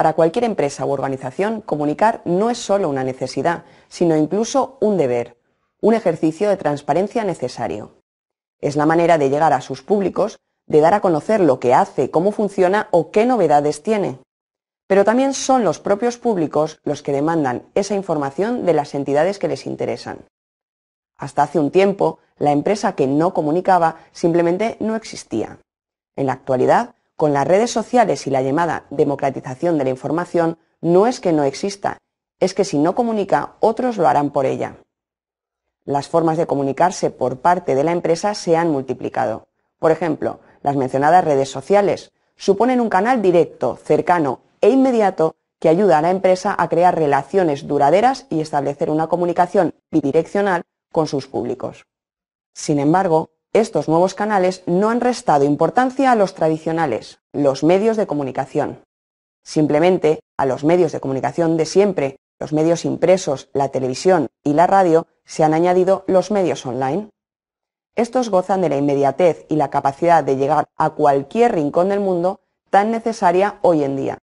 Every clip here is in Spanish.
Para cualquier empresa u organización, comunicar no es solo una necesidad, sino incluso un deber, un ejercicio de transparencia necesario. Es la manera de llegar a sus públicos, de dar a conocer lo que hace, cómo funciona o qué novedades tiene. Pero también son los propios públicos los que demandan esa información de las entidades que les interesan. Hasta hace un tiempo, la empresa que no comunicaba simplemente no existía. En la actualidad, con las redes sociales y la llamada democratización de la información, no es que no exista, es que si no comunica, otros lo harán por ella. Las formas de comunicarse por parte de la empresa se han multiplicado. Por ejemplo, las mencionadas redes sociales suponen un canal directo, cercano e inmediato que ayuda a la empresa a crear relaciones duraderas y establecer una comunicación bidireccional con sus públicos. Sin embargo, estos nuevos canales no han restado importancia a los tradicionales, los medios de comunicación. Simplemente, a los medios de comunicación de siempre, los medios impresos, la televisión y la radio, se han añadido los medios online. Estos gozan de la inmediatez y la capacidad de llegar a cualquier rincón del mundo tan necesaria hoy en día.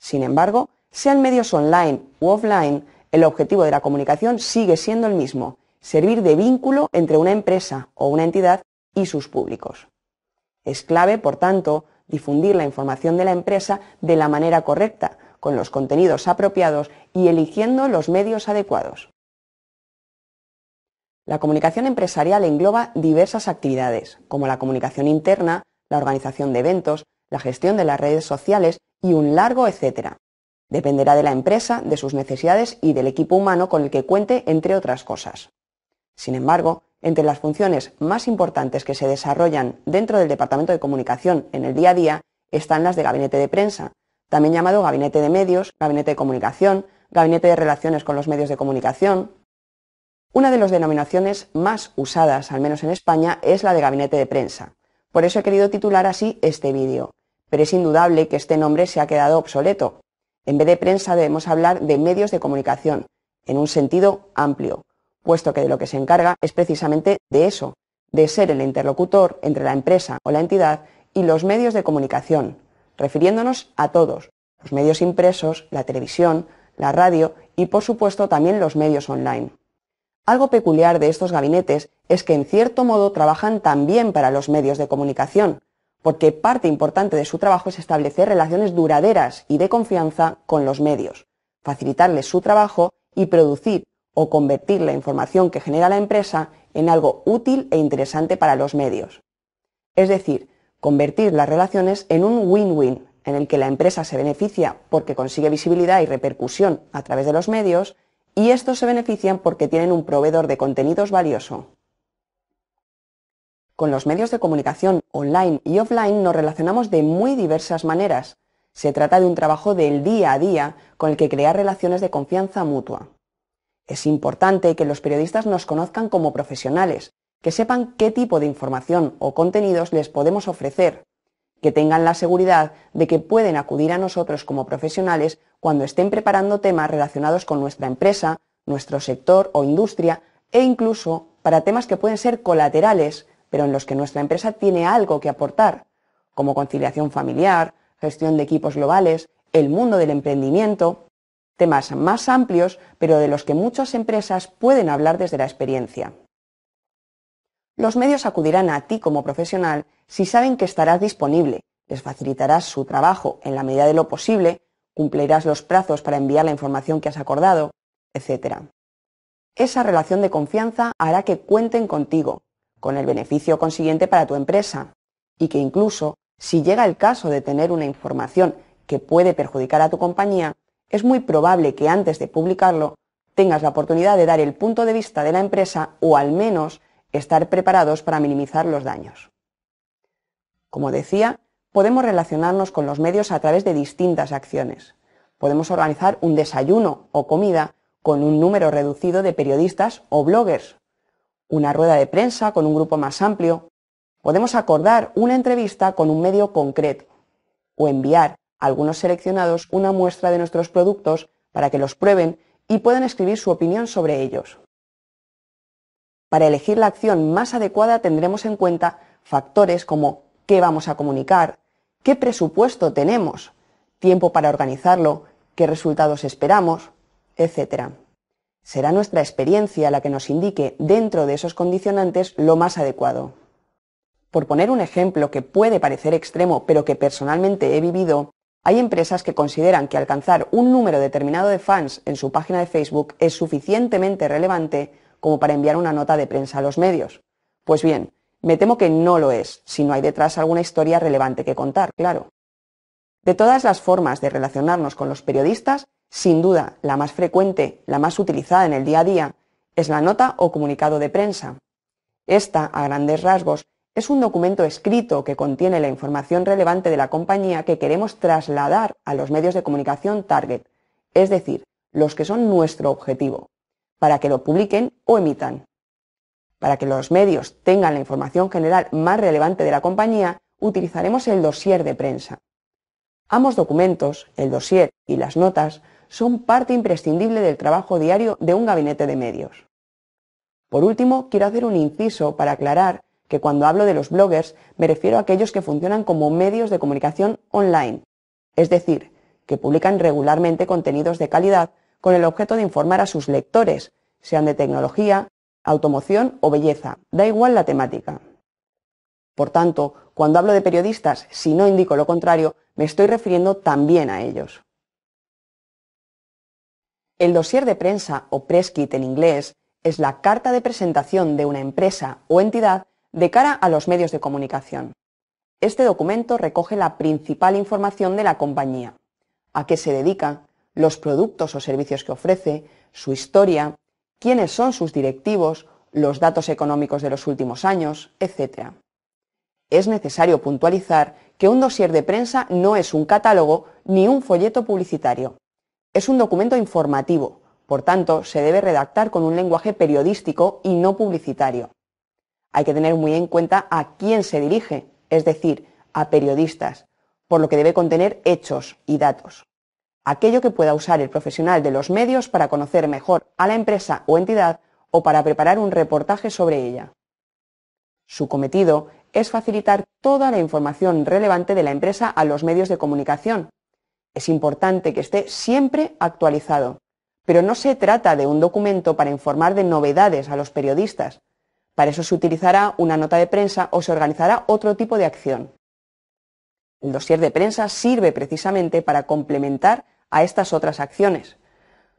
Sin embargo, sean medios online u offline, el objetivo de la comunicación sigue siendo el mismo, servir de vínculo entre una empresa o una entidad y sus públicos. Es clave, por tanto, difundir la información de la empresa de la manera correcta, con los contenidos apropiados y eligiendo los medios adecuados. La comunicación empresarial engloba diversas actividades, como la comunicación interna, la organización de eventos, la gestión de las redes sociales y un largo etcétera. Dependerá de la empresa, de sus necesidades y del equipo humano con el que cuente, entre otras cosas. Sin embargo, entre las funciones más importantes que se desarrollan dentro del Departamento de Comunicación en el día a día están las de gabinete de prensa, también llamado gabinete de medios, gabinete de comunicación, gabinete de relaciones con los medios de comunicación. Una de las denominaciones más usadas, al menos en España, es la de gabinete de prensa. Por eso he querido titular así este vídeo, pero es indudable que este nombre se ha quedado obsoleto. En vez de prensa debemos hablar de medios de comunicación, en un sentido amplio, puesto que de lo que se encarga es precisamente de eso, de ser el interlocutor entre la empresa o la entidad y los medios de comunicación, refiriéndonos a todos, los medios impresos, la televisión, la radio y por supuesto también los medios online. Algo peculiar de estos gabinetes es que en cierto modo trabajan también para los medios de comunicación, porque parte importante de su trabajo es establecer relaciones duraderas y de confianza con los medios, facilitarles su trabajo y producir o convertir la información que genera la empresa en algo útil e interesante para los medios. Es decir, convertir las relaciones en un win-win, en el que la empresa se beneficia porque consigue visibilidad y repercusión a través de los medios, y estos se benefician porque tienen un proveedor de contenidos valioso. Con los medios de comunicación online y offline nos relacionamos de muy diversas maneras. Se trata de un trabajo del día a día con el que crear relaciones de confianza mutua. Es importante que los periodistas nos conozcan como profesionales, que sepan qué tipo de información o contenidos les podemos ofrecer, que tengan la seguridad de que pueden acudir a nosotros como profesionales cuando estén preparando temas relacionados con nuestra empresa, nuestro sector o industria e incluso para temas que pueden ser colaterales, pero en los que nuestra empresa tiene algo que aportar, como conciliación familiar, gestión de equipos globales, el mundo del emprendimiento, temas más amplios, pero de los que muchas empresas pueden hablar desde la experiencia. Los medios acudirán a ti como profesional si saben que estarás disponible, les facilitarás su trabajo en la medida de lo posible, cumplirás los plazos para enviar la información que has acordado, etc. Esa relación de confianza hará que cuenten contigo, con el beneficio consiguiente para tu empresa, y que incluso, si llega el caso de tener una información que puede perjudicar a tu compañía, es muy probable que antes de publicarlo tengas la oportunidad de dar el punto de vista de la empresa o al menos estar preparados para minimizar los daños. Como decía, podemos relacionarnos con los medios a través de distintas acciones. Podemos organizar un desayuno o comida con un número reducido de periodistas o bloggers, una rueda de prensa con un grupo más amplio, podemos acordar una entrevista con un medio concreto o enviar algunos seleccionados una muestra de nuestros productos para que los prueben y puedan escribir su opinión sobre ellos. Para elegir la acción más adecuada tendremos en cuenta factores como qué vamos a comunicar, qué presupuesto tenemos, tiempo para organizarlo, qué resultados esperamos, etc. Será nuestra experiencia la que nos indique dentro de esos condicionantes lo más adecuado. Por poner un ejemplo que puede parecer extremo, pero que personalmente he vivido, hay empresas que consideran que alcanzar un número determinado de fans en su página de Facebook es suficientemente relevante como para enviar una nota de prensa a los medios. Pues bien, me temo que no lo es, si no hay detrás alguna historia relevante que contar, claro. De todas las formas de relacionarnos con los periodistas, sin duda la más frecuente, la más utilizada en el día a día, es la nota o comunicado de prensa. Esta, a grandes rasgos, es un documento escrito que contiene la información relevante de la compañía que queremos trasladar a los medios de comunicación target, es decir, los que son nuestro objetivo, para que lo publiquen o emitan. Para que los medios tengan la información general más relevante de la compañía, utilizaremos el dossier de prensa. Ambos documentos, el dossier y las notas, son parte imprescindible del trabajo diario de un gabinete de medios. Por último, quiero hacer un inciso para aclarar que cuando hablo de los bloggers me refiero a aquellos que funcionan como medios de comunicación online, es decir, que publican regularmente contenidos de calidad con el objeto de informar a sus lectores, sean de tecnología, automoción o belleza, da igual la temática. Por tanto, cuando hablo de periodistas, si no indico lo contrario, me estoy refiriendo también a ellos. El dossier de prensa o press kit en inglés es la carta de presentación de una empresa o entidad de cara a los medios de comunicación. Este documento recoge la principal información de la compañía, a qué se dedica, los productos o servicios que ofrece, su historia, quiénes son sus directivos, los datos económicos de los últimos años, etc. Es necesario puntualizar que un dossier de prensa no es un catálogo ni un folleto publicitario. Es un documento informativo, por tanto, se debe redactar con un lenguaje periodístico y no publicitario hay que tener muy en cuenta a quién se dirige, es decir, a periodistas, por lo que debe contener hechos y datos. Aquello que pueda usar el profesional de los medios para conocer mejor a la empresa o entidad o para preparar un reportaje sobre ella. Su cometido es facilitar toda la información relevante de la empresa a los medios de comunicación. Es importante que esté siempre actualizado, pero no se trata de un documento para informar de novedades a los periodistas, para eso se utilizará una nota de prensa o se organizará otro tipo de acción. El dossier de prensa sirve precisamente para complementar a estas otras acciones.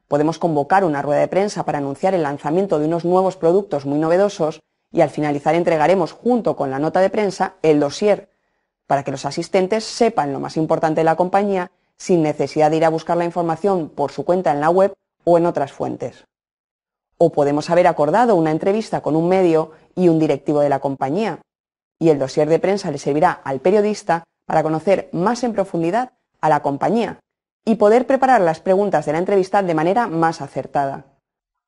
Podemos convocar una rueda de prensa para anunciar el lanzamiento de unos nuevos productos muy novedosos y al finalizar entregaremos junto con la nota de prensa el dossier para que los asistentes sepan lo más importante de la compañía sin necesidad de ir a buscar la información por su cuenta en la web o en otras fuentes. O podemos haber acordado una entrevista con un medio y un directivo de la compañía. Y el dossier de prensa le servirá al periodista para conocer más en profundidad a la compañía y poder preparar las preguntas de la entrevista de manera más acertada.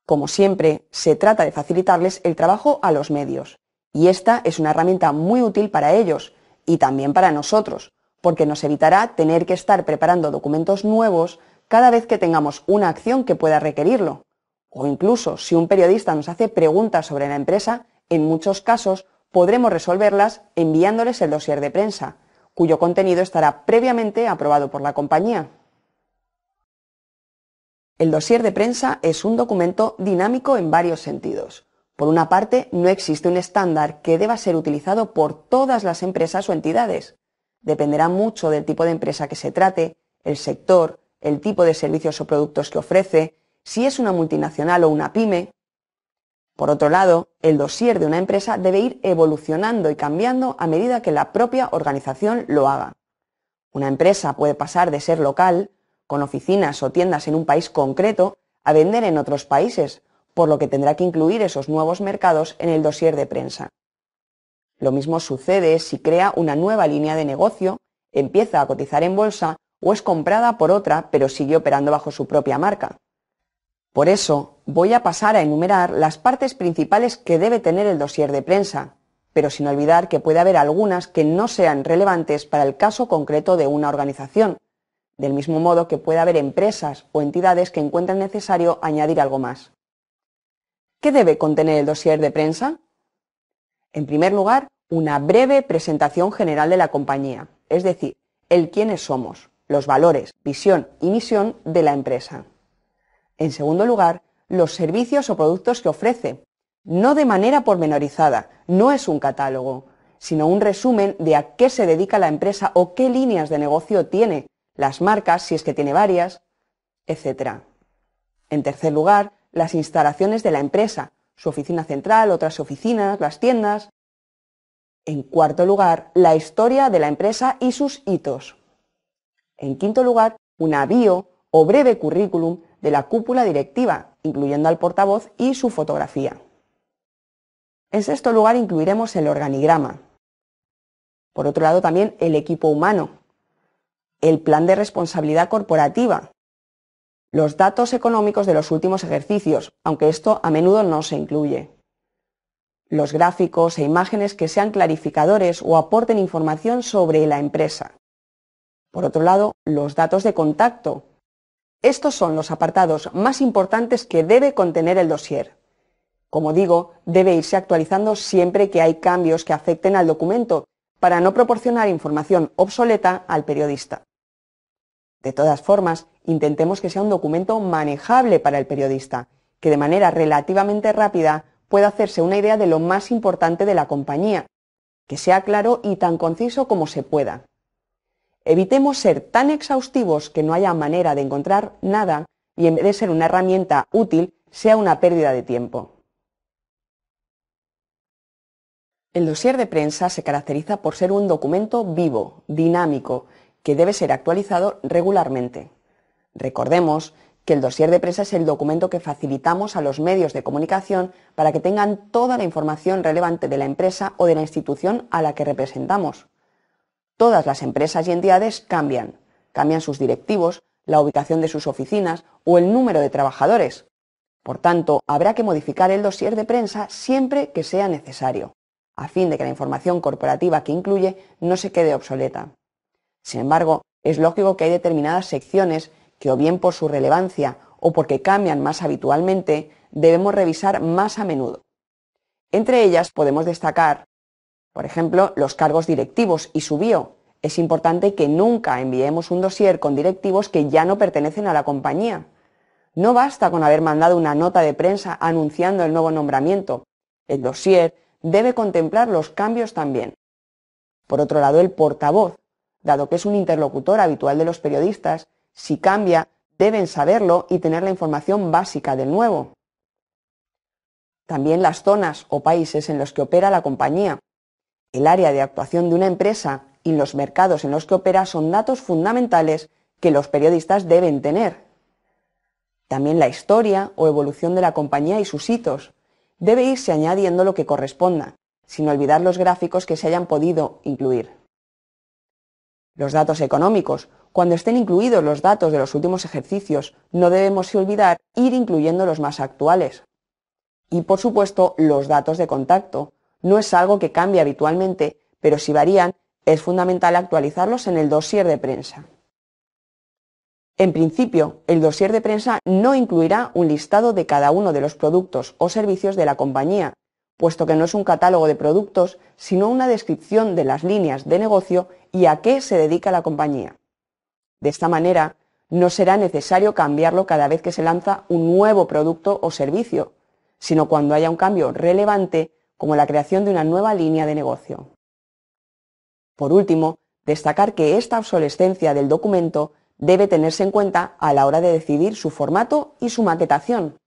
Como siempre, se trata de facilitarles el trabajo a los medios. Y esta es una herramienta muy útil para ellos y también para nosotros, porque nos evitará tener que estar preparando documentos nuevos cada vez que tengamos una acción que pueda requerirlo o incluso si un periodista nos hace preguntas sobre la empresa, en muchos casos podremos resolverlas enviándoles el dossier de prensa, cuyo contenido estará previamente aprobado por la compañía. El dossier de prensa es un documento dinámico en varios sentidos. Por una parte, no existe un estándar que deba ser utilizado por todas las empresas o entidades. Dependerá mucho del tipo de empresa que se trate, el sector, el tipo de servicios o productos que ofrece, si es una multinacional o una pyme. Por otro lado, el dossier de una empresa debe ir evolucionando y cambiando a medida que la propia organización lo haga. Una empresa puede pasar de ser local, con oficinas o tiendas en un país concreto, a vender en otros países, por lo que tendrá que incluir esos nuevos mercados en el dossier de prensa. Lo mismo sucede si crea una nueva línea de negocio, empieza a cotizar en bolsa o es comprada por otra pero sigue operando bajo su propia marca. Por eso, voy a pasar a enumerar las partes principales que debe tener el dossier de prensa, pero sin olvidar que puede haber algunas que no sean relevantes para el caso concreto de una organización, del mismo modo que puede haber empresas o entidades que encuentren necesario añadir algo más. ¿Qué debe contener el dossier de prensa? En primer lugar, una breve presentación general de la compañía, es decir, el quiénes somos, los valores, visión y misión de la empresa en segundo lugar, los servicios o productos que ofrece, no de manera pormenorizada, no es un catálogo, sino un resumen de a qué se dedica la empresa o qué líneas de negocio tiene, las marcas, si es que tiene varias, etc. En tercer lugar, las instalaciones de la empresa, su oficina central, otras oficinas, las tiendas. En cuarto lugar, la historia de la empresa y sus hitos. En quinto lugar, un avío o breve currículum de la cúpula directiva, incluyendo al portavoz y su fotografía. En sexto lugar incluiremos el organigrama. Por otro lado también el equipo humano, el plan de responsabilidad corporativa, los datos económicos de los últimos ejercicios, aunque esto a menudo no se incluye, los gráficos e imágenes que sean clarificadores o aporten información sobre la empresa. Por otro lado, los datos de contacto, estos son los apartados más importantes que debe contener el dossier. Como digo, debe irse actualizando siempre que hay cambios que afecten al documento para no proporcionar información obsoleta al periodista. De todas formas, intentemos que sea un documento manejable para el periodista, que de manera relativamente rápida pueda hacerse una idea de lo más importante de la compañía, que sea claro y tan conciso como se pueda. Evitemos ser tan exhaustivos que no haya manera de encontrar nada y en vez de ser una herramienta útil, sea una pérdida de tiempo. El dossier de prensa se caracteriza por ser un documento vivo, dinámico, que debe ser actualizado regularmente. Recordemos que el dossier de prensa es el documento que facilitamos a los medios de comunicación para que tengan toda la información relevante de la empresa o de la institución a la que representamos. Todas las empresas y entidades cambian, cambian sus directivos, la ubicación de sus oficinas o el número de trabajadores. Por tanto, habrá que modificar el dossier de prensa siempre que sea necesario, a fin de que la información corporativa que incluye no se quede obsoleta. Sin embargo, es lógico que hay determinadas secciones que o bien por su relevancia o porque cambian más habitualmente, debemos revisar más a menudo. Entre ellas podemos destacar por ejemplo, los cargos directivos y su bio. Es importante que nunca enviemos un dossier con directivos que ya no pertenecen a la compañía. No basta con haber mandado una nota de prensa anunciando el nuevo nombramiento. El dossier debe contemplar los cambios también. Por otro lado, el portavoz, dado que es un interlocutor habitual de los periodistas, si cambia, deben saberlo y tener la información básica del nuevo. También las zonas o países en los que opera la compañía. El área de actuación de una empresa y los mercados en los que opera son datos fundamentales que los periodistas deben tener. También la historia o evolución de la compañía y sus hitos. Debe irse añadiendo lo que corresponda, sin olvidar los gráficos que se hayan podido incluir. Los datos económicos. Cuando estén incluidos los datos de los últimos ejercicios, no debemos olvidar ir incluyendo los más actuales. Y por supuesto, los datos de contacto, no es algo que cambie habitualmente, pero si varían, es fundamental actualizarlos en el dossier de prensa. En principio, el dossier de prensa no incluirá un listado de cada uno de los productos o servicios de la compañía, puesto que no es un catálogo de productos, sino una descripción de las líneas de negocio y a qué se dedica la compañía. De esta manera, no será necesario cambiarlo cada vez que se lanza un nuevo producto o servicio, sino cuando haya un cambio relevante como la creación de una nueva línea de negocio. Por último, destacar que esta obsolescencia del documento debe tenerse en cuenta a la hora de decidir su formato y su maquetación.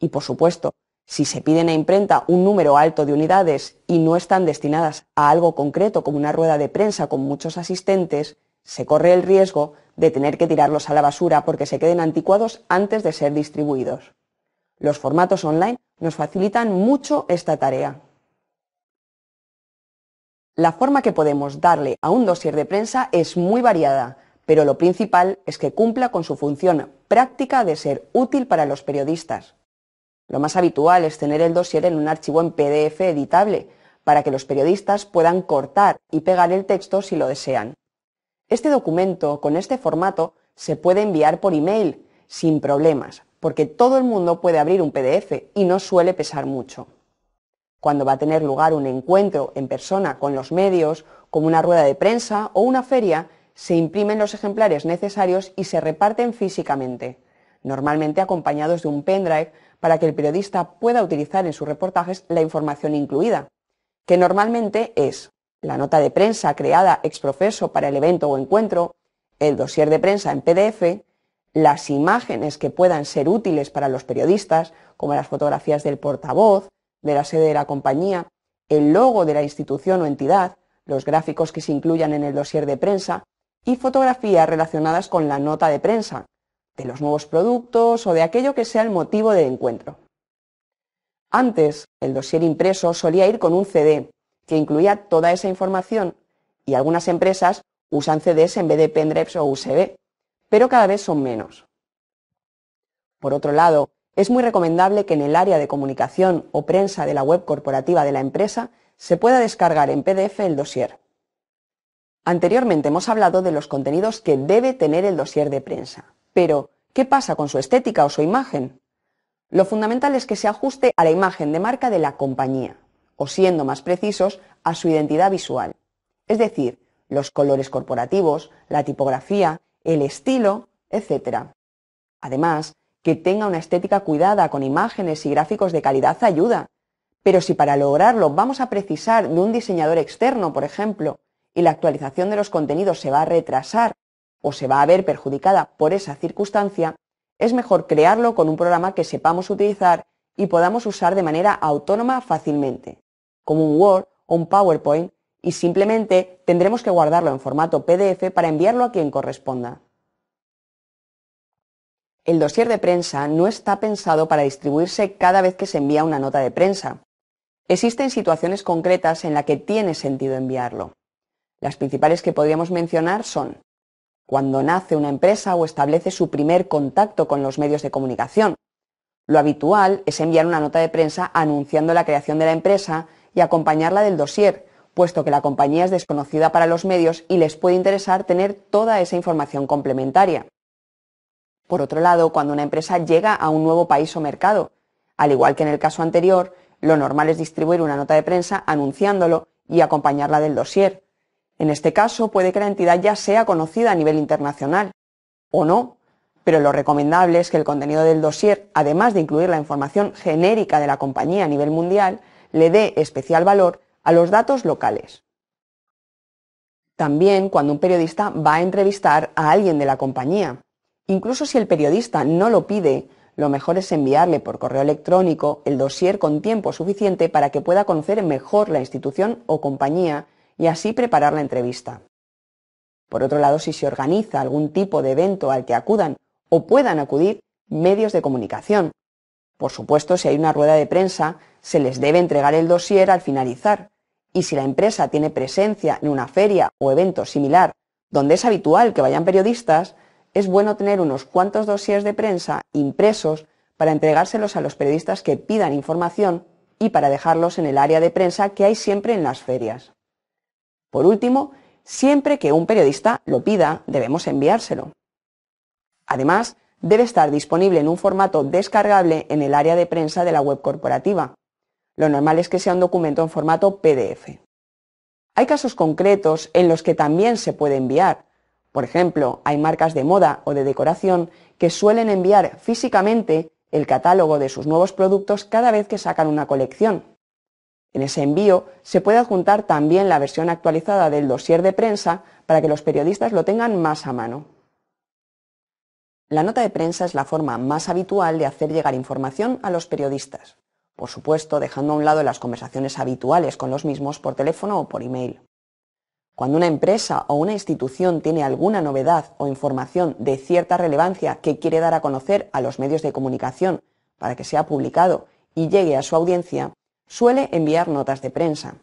Y por supuesto, si se piden a imprenta un número alto de unidades y no están destinadas a algo concreto como una rueda de prensa con muchos asistentes, se corre el riesgo de tener que tirarlos a la basura porque se queden anticuados antes de ser distribuidos. Los formatos online nos facilitan mucho esta tarea. La forma que podemos darle a un dossier de prensa es muy variada, pero lo principal es que cumpla con su función práctica de ser útil para los periodistas. Lo más habitual es tener el dossier en un archivo en PDF editable, para que los periodistas puedan cortar y pegar el texto si lo desean. Este documento con este formato se puede enviar por email sin problemas, porque todo el mundo puede abrir un PDF y no suele pesar mucho. Cuando va a tener lugar un encuentro en persona con los medios, como una rueda de prensa o una feria, se imprimen los ejemplares necesarios y se reparten físicamente, normalmente acompañados de un pendrive para que el periodista pueda utilizar en sus reportajes la información incluida, que normalmente es la nota de prensa creada ex profeso para el evento o encuentro, el dossier de prensa en PDF, las imágenes que puedan ser útiles para los periodistas, como las fotografías del portavoz, de la sede de la compañía, el logo de la institución o entidad, los gráficos que se incluyan en el dossier de prensa y fotografías relacionadas con la nota de prensa, de los nuevos productos o de aquello que sea el motivo del encuentro. Antes, el dossier impreso solía ir con un CD, que incluía toda esa información, y algunas empresas usan CDs en vez de pendrives o USB pero cada vez son menos. Por otro lado, es muy recomendable que en el área de comunicación o prensa de la web corporativa de la empresa se pueda descargar en PDF el dossier. Anteriormente hemos hablado de los contenidos que debe tener el dossier de prensa, pero ¿qué pasa con su estética o su imagen? Lo fundamental es que se ajuste a la imagen de marca de la compañía, o siendo más precisos, a su identidad visual, es decir, los colores corporativos, la tipografía, el estilo, etc. Además, que tenga una estética cuidada con imágenes y gráficos de calidad ayuda. Pero si para lograrlo vamos a precisar de un diseñador externo, por ejemplo, y la actualización de los contenidos se va a retrasar o se va a ver perjudicada por esa circunstancia, es mejor crearlo con un programa que sepamos utilizar y podamos usar de manera autónoma fácilmente, como un Word o un PowerPoint y simplemente tendremos que guardarlo en formato PDF para enviarlo a quien corresponda. El dossier de prensa no está pensado para distribuirse cada vez que se envía una nota de prensa. Existen situaciones concretas en las que tiene sentido enviarlo. Las principales que podríamos mencionar son cuando nace una empresa o establece su primer contacto con los medios de comunicación. Lo habitual es enviar una nota de prensa anunciando la creación de la empresa y acompañarla del dossier, puesto que la compañía es desconocida para los medios y les puede interesar tener toda esa información complementaria. Por otro lado, cuando una empresa llega a un nuevo país o mercado, al igual que en el caso anterior, lo normal es distribuir una nota de prensa anunciándolo y acompañarla del dossier. En este caso, puede que la entidad ya sea conocida a nivel internacional, o no, pero lo recomendable es que el contenido del dossier, además de incluir la información genérica de la compañía a nivel mundial, le dé especial valor a los datos locales. También cuando un periodista va a entrevistar a alguien de la compañía. Incluso si el periodista no lo pide, lo mejor es enviarle por correo electrónico el dosier con tiempo suficiente para que pueda conocer mejor la institución o compañía y así preparar la entrevista. Por otro lado, si se organiza algún tipo de evento al que acudan o puedan acudir medios de comunicación. Por supuesto, si hay una rueda de prensa, se les debe entregar el dossier al finalizar, y si la empresa tiene presencia en una feria o evento similar donde es habitual que vayan periodistas, es bueno tener unos cuantos dossiers de prensa impresos para entregárselos a los periodistas que pidan información y para dejarlos en el área de prensa que hay siempre en las ferias. Por último, siempre que un periodista lo pida, debemos enviárselo. Además, debe estar disponible en un formato descargable en el área de prensa de la web corporativa, lo normal es que sea un documento en formato PDF. Hay casos concretos en los que también se puede enviar. Por ejemplo, hay marcas de moda o de decoración que suelen enviar físicamente el catálogo de sus nuevos productos cada vez que sacan una colección. En ese envío se puede adjuntar también la versión actualizada del dossier de prensa para que los periodistas lo tengan más a mano. La nota de prensa es la forma más habitual de hacer llegar información a los periodistas por supuesto dejando a un lado las conversaciones habituales con los mismos por teléfono o por email. Cuando una empresa o una institución tiene alguna novedad o información de cierta relevancia que quiere dar a conocer a los medios de comunicación para que sea publicado y llegue a su audiencia, suele enviar notas de prensa.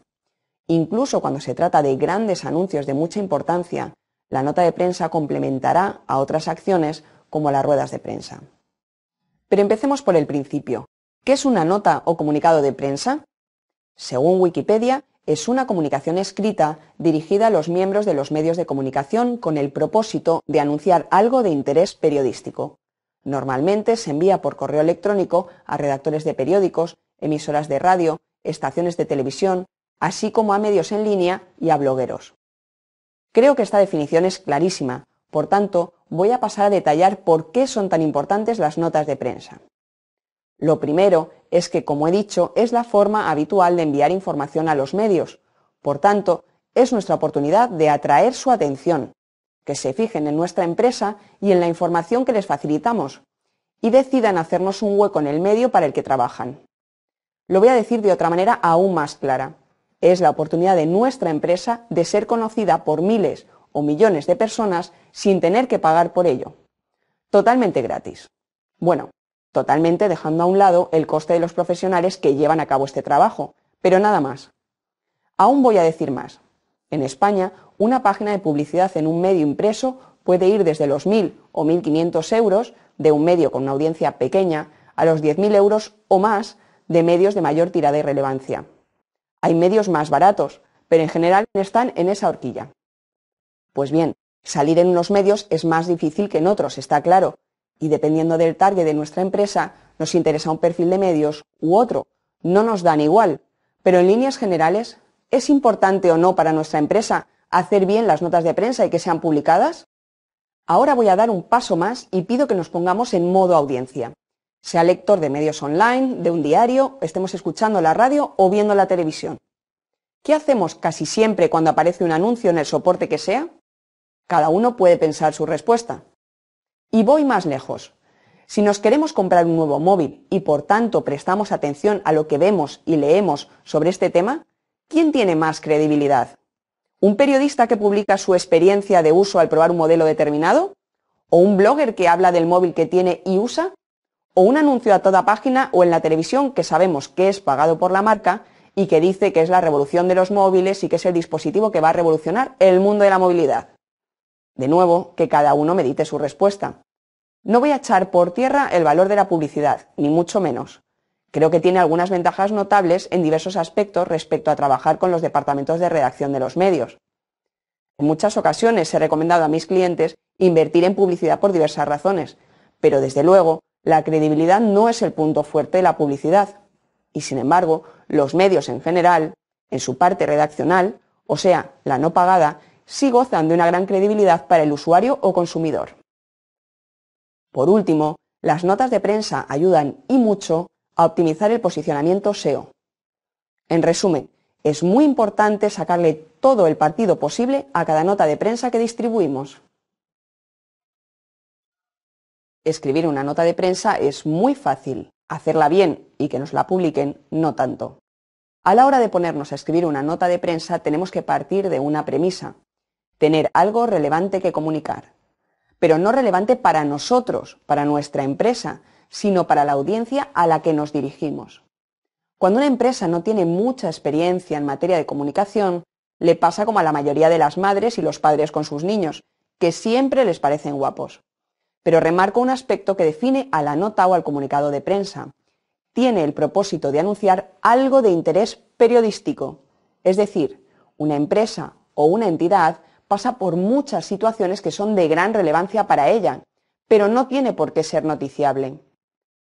Incluso cuando se trata de grandes anuncios de mucha importancia, la nota de prensa complementará a otras acciones como las ruedas de prensa. Pero empecemos por el principio. ¿Qué es una nota o comunicado de prensa? Según Wikipedia, es una comunicación escrita dirigida a los miembros de los medios de comunicación con el propósito de anunciar algo de interés periodístico. Normalmente se envía por correo electrónico a redactores de periódicos, emisoras de radio, estaciones de televisión, así como a medios en línea y a blogueros. Creo que esta definición es clarísima, por tanto, voy a pasar a detallar por qué son tan importantes las notas de prensa. Lo primero es que, como he dicho, es la forma habitual de enviar información a los medios. Por tanto, es nuestra oportunidad de atraer su atención, que se fijen en nuestra empresa y en la información que les facilitamos, y decidan hacernos un hueco en el medio para el que trabajan. Lo voy a decir de otra manera aún más clara. Es la oportunidad de nuestra empresa de ser conocida por miles o millones de personas sin tener que pagar por ello. Totalmente gratis. Bueno, totalmente dejando a un lado el coste de los profesionales que llevan a cabo este trabajo, pero nada más. Aún voy a decir más. En España, una página de publicidad en un medio impreso puede ir desde los 1.000 o 1.500 euros de un medio con una audiencia pequeña a los 10.000 euros o más de medios de mayor tirada y relevancia. Hay medios más baratos, pero en general están en esa horquilla. Pues bien, salir en unos medios es más difícil que en otros, está claro, y dependiendo del target de nuestra empresa, nos interesa un perfil de medios u otro. No nos dan igual. Pero en líneas generales, ¿es importante o no para nuestra empresa hacer bien las notas de prensa y que sean publicadas? Ahora voy a dar un paso más y pido que nos pongamos en modo audiencia. Sea lector de medios online, de un diario, estemos escuchando la radio o viendo la televisión. ¿Qué hacemos casi siempre cuando aparece un anuncio en el soporte que sea? Cada uno puede pensar su respuesta. Y voy más lejos. Si nos queremos comprar un nuevo móvil y por tanto prestamos atención a lo que vemos y leemos sobre este tema, ¿quién tiene más credibilidad? ¿Un periodista que publica su experiencia de uso al probar un modelo determinado? ¿O un blogger que habla del móvil que tiene y usa? ¿O un anuncio a toda página o en la televisión que sabemos que es pagado por la marca y que dice que es la revolución de los móviles y que es el dispositivo que va a revolucionar el mundo de la movilidad? De nuevo, que cada uno medite su respuesta. No voy a echar por tierra el valor de la publicidad, ni mucho menos. Creo que tiene algunas ventajas notables en diversos aspectos respecto a trabajar con los departamentos de redacción de los medios. En muchas ocasiones he recomendado a mis clientes invertir en publicidad por diversas razones, pero desde luego la credibilidad no es el punto fuerte de la publicidad. Y sin embargo, los medios en general, en su parte redaccional, o sea, la no pagada, si gozan de una gran credibilidad para el usuario o consumidor. Por último, las notas de prensa ayudan y mucho a optimizar el posicionamiento SEO. En resumen, es muy importante sacarle todo el partido posible a cada nota de prensa que distribuimos. Escribir una nota de prensa es muy fácil, hacerla bien y que nos la publiquen no tanto. A la hora de ponernos a escribir una nota de prensa tenemos que partir de una premisa, tener algo relevante que comunicar, pero no relevante para nosotros, para nuestra empresa, sino para la audiencia a la que nos dirigimos. Cuando una empresa no tiene mucha experiencia en materia de comunicación, le pasa como a la mayoría de las madres y los padres con sus niños, que siempre les parecen guapos. Pero remarco un aspecto que define a la nota o al comunicado de prensa. Tiene el propósito de anunciar algo de interés periodístico, es decir, una empresa o una entidad pasa por muchas situaciones que son de gran relevancia para ella, pero no tiene por qué ser noticiable.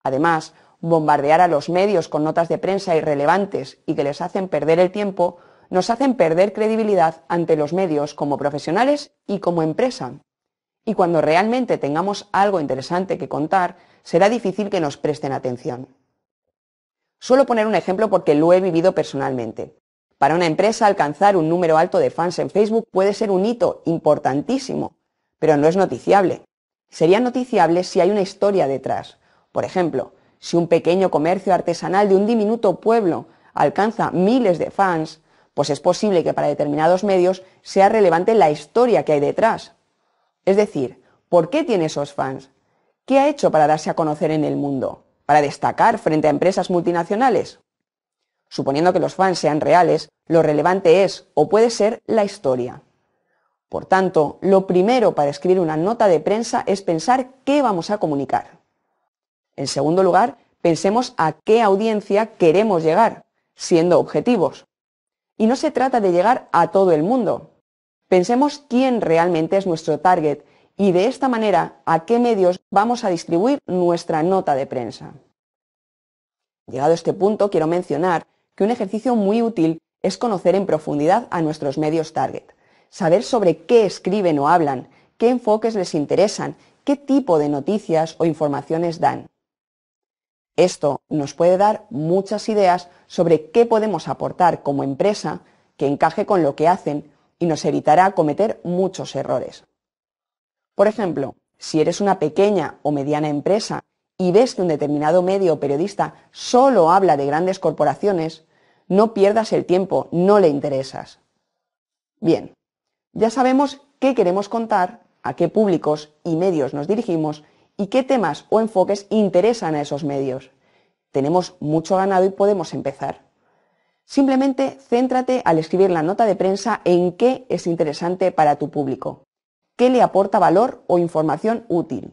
Además, bombardear a los medios con notas de prensa irrelevantes y que les hacen perder el tiempo, nos hacen perder credibilidad ante los medios como profesionales y como empresa. Y cuando realmente tengamos algo interesante que contar, será difícil que nos presten atención. Suelo poner un ejemplo porque lo he vivido personalmente. Para una empresa, alcanzar un número alto de fans en Facebook puede ser un hito importantísimo, pero no es noticiable. Sería noticiable si hay una historia detrás. Por ejemplo, si un pequeño comercio artesanal de un diminuto pueblo alcanza miles de fans, pues es posible que para determinados medios sea relevante la historia que hay detrás. Es decir, ¿por qué tiene esos fans? ¿Qué ha hecho para darse a conocer en el mundo? ¿Para destacar frente a empresas multinacionales? Suponiendo que los fans sean reales, lo relevante es o puede ser la historia. Por tanto, lo primero para escribir una nota de prensa es pensar qué vamos a comunicar. En segundo lugar, pensemos a qué audiencia queremos llegar, siendo objetivos. Y no se trata de llegar a todo el mundo. Pensemos quién realmente es nuestro target y de esta manera a qué medios vamos a distribuir nuestra nota de prensa. Llegado a este punto, quiero mencionar que un ejercicio muy útil es conocer en profundidad a nuestros medios target, saber sobre qué escriben o hablan, qué enfoques les interesan, qué tipo de noticias o informaciones dan. Esto nos puede dar muchas ideas sobre qué podemos aportar como empresa que encaje con lo que hacen y nos evitará cometer muchos errores. Por ejemplo, si eres una pequeña o mediana empresa y ves que un determinado medio o periodista solo habla de grandes corporaciones, no pierdas el tiempo, no le interesas. Bien, ya sabemos qué queremos contar, a qué públicos y medios nos dirigimos y qué temas o enfoques interesan a esos medios. Tenemos mucho ganado y podemos empezar. Simplemente céntrate al escribir la nota de prensa en qué es interesante para tu público, qué le aporta valor o información útil.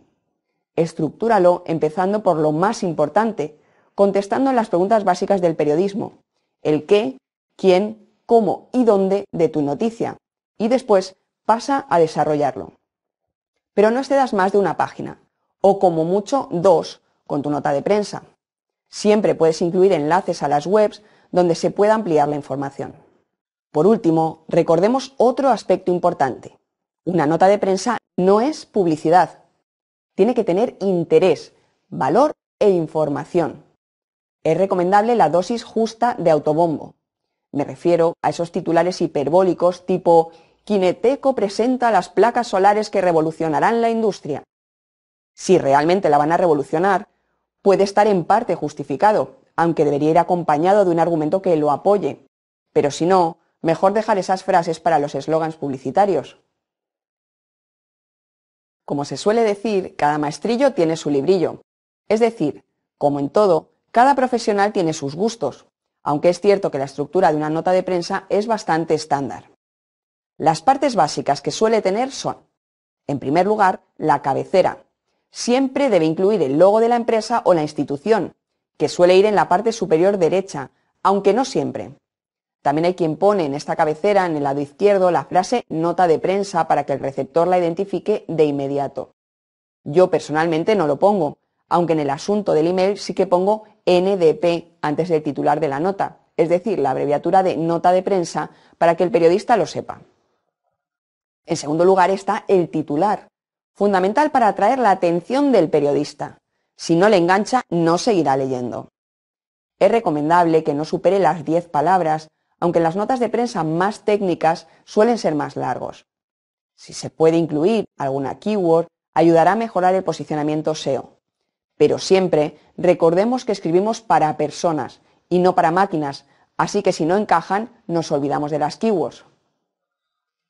Estructúralo empezando por lo más importante, contestando las preguntas básicas del periodismo, el qué, quién, cómo y dónde de tu noticia, y después pasa a desarrollarlo. Pero no excedas más de una página, o como mucho dos, con tu nota de prensa. Siempre puedes incluir enlaces a las webs donde se pueda ampliar la información. Por último, recordemos otro aspecto importante. Una nota de prensa no es publicidad, tiene que tener interés, valor e información. Es recomendable la dosis justa de autobombo. Me refiero a esos titulares hiperbólicos tipo «Quineteco presenta las placas solares que revolucionarán la industria. Si realmente la van a revolucionar, puede estar en parte justificado, aunque debería ir acompañado de un argumento que lo apoye. Pero si no, mejor dejar esas frases para los eslogans publicitarios. Como se suele decir, cada maestrillo tiene su librillo. Es decir, como en todo, cada profesional tiene sus gustos, aunque es cierto que la estructura de una nota de prensa es bastante estándar. Las partes básicas que suele tener son, en primer lugar, la cabecera. Siempre debe incluir el logo de la empresa o la institución, que suele ir en la parte superior derecha, aunque no siempre. También hay quien pone en esta cabecera, en el lado izquierdo, la frase nota de prensa para que el receptor la identifique de inmediato. Yo personalmente no lo pongo, aunque en el asunto del email sí que pongo NDP antes del titular de la nota, es decir, la abreviatura de nota de prensa para que el periodista lo sepa. En segundo lugar está el titular, fundamental para atraer la atención del periodista. Si no le engancha, no seguirá leyendo. Es recomendable que no supere las 10 palabras, aunque las notas de prensa más técnicas suelen ser más largos. Si se puede incluir alguna keyword, ayudará a mejorar el posicionamiento SEO. Pero siempre recordemos que escribimos para personas y no para máquinas, así que si no encajan, nos olvidamos de las keywords.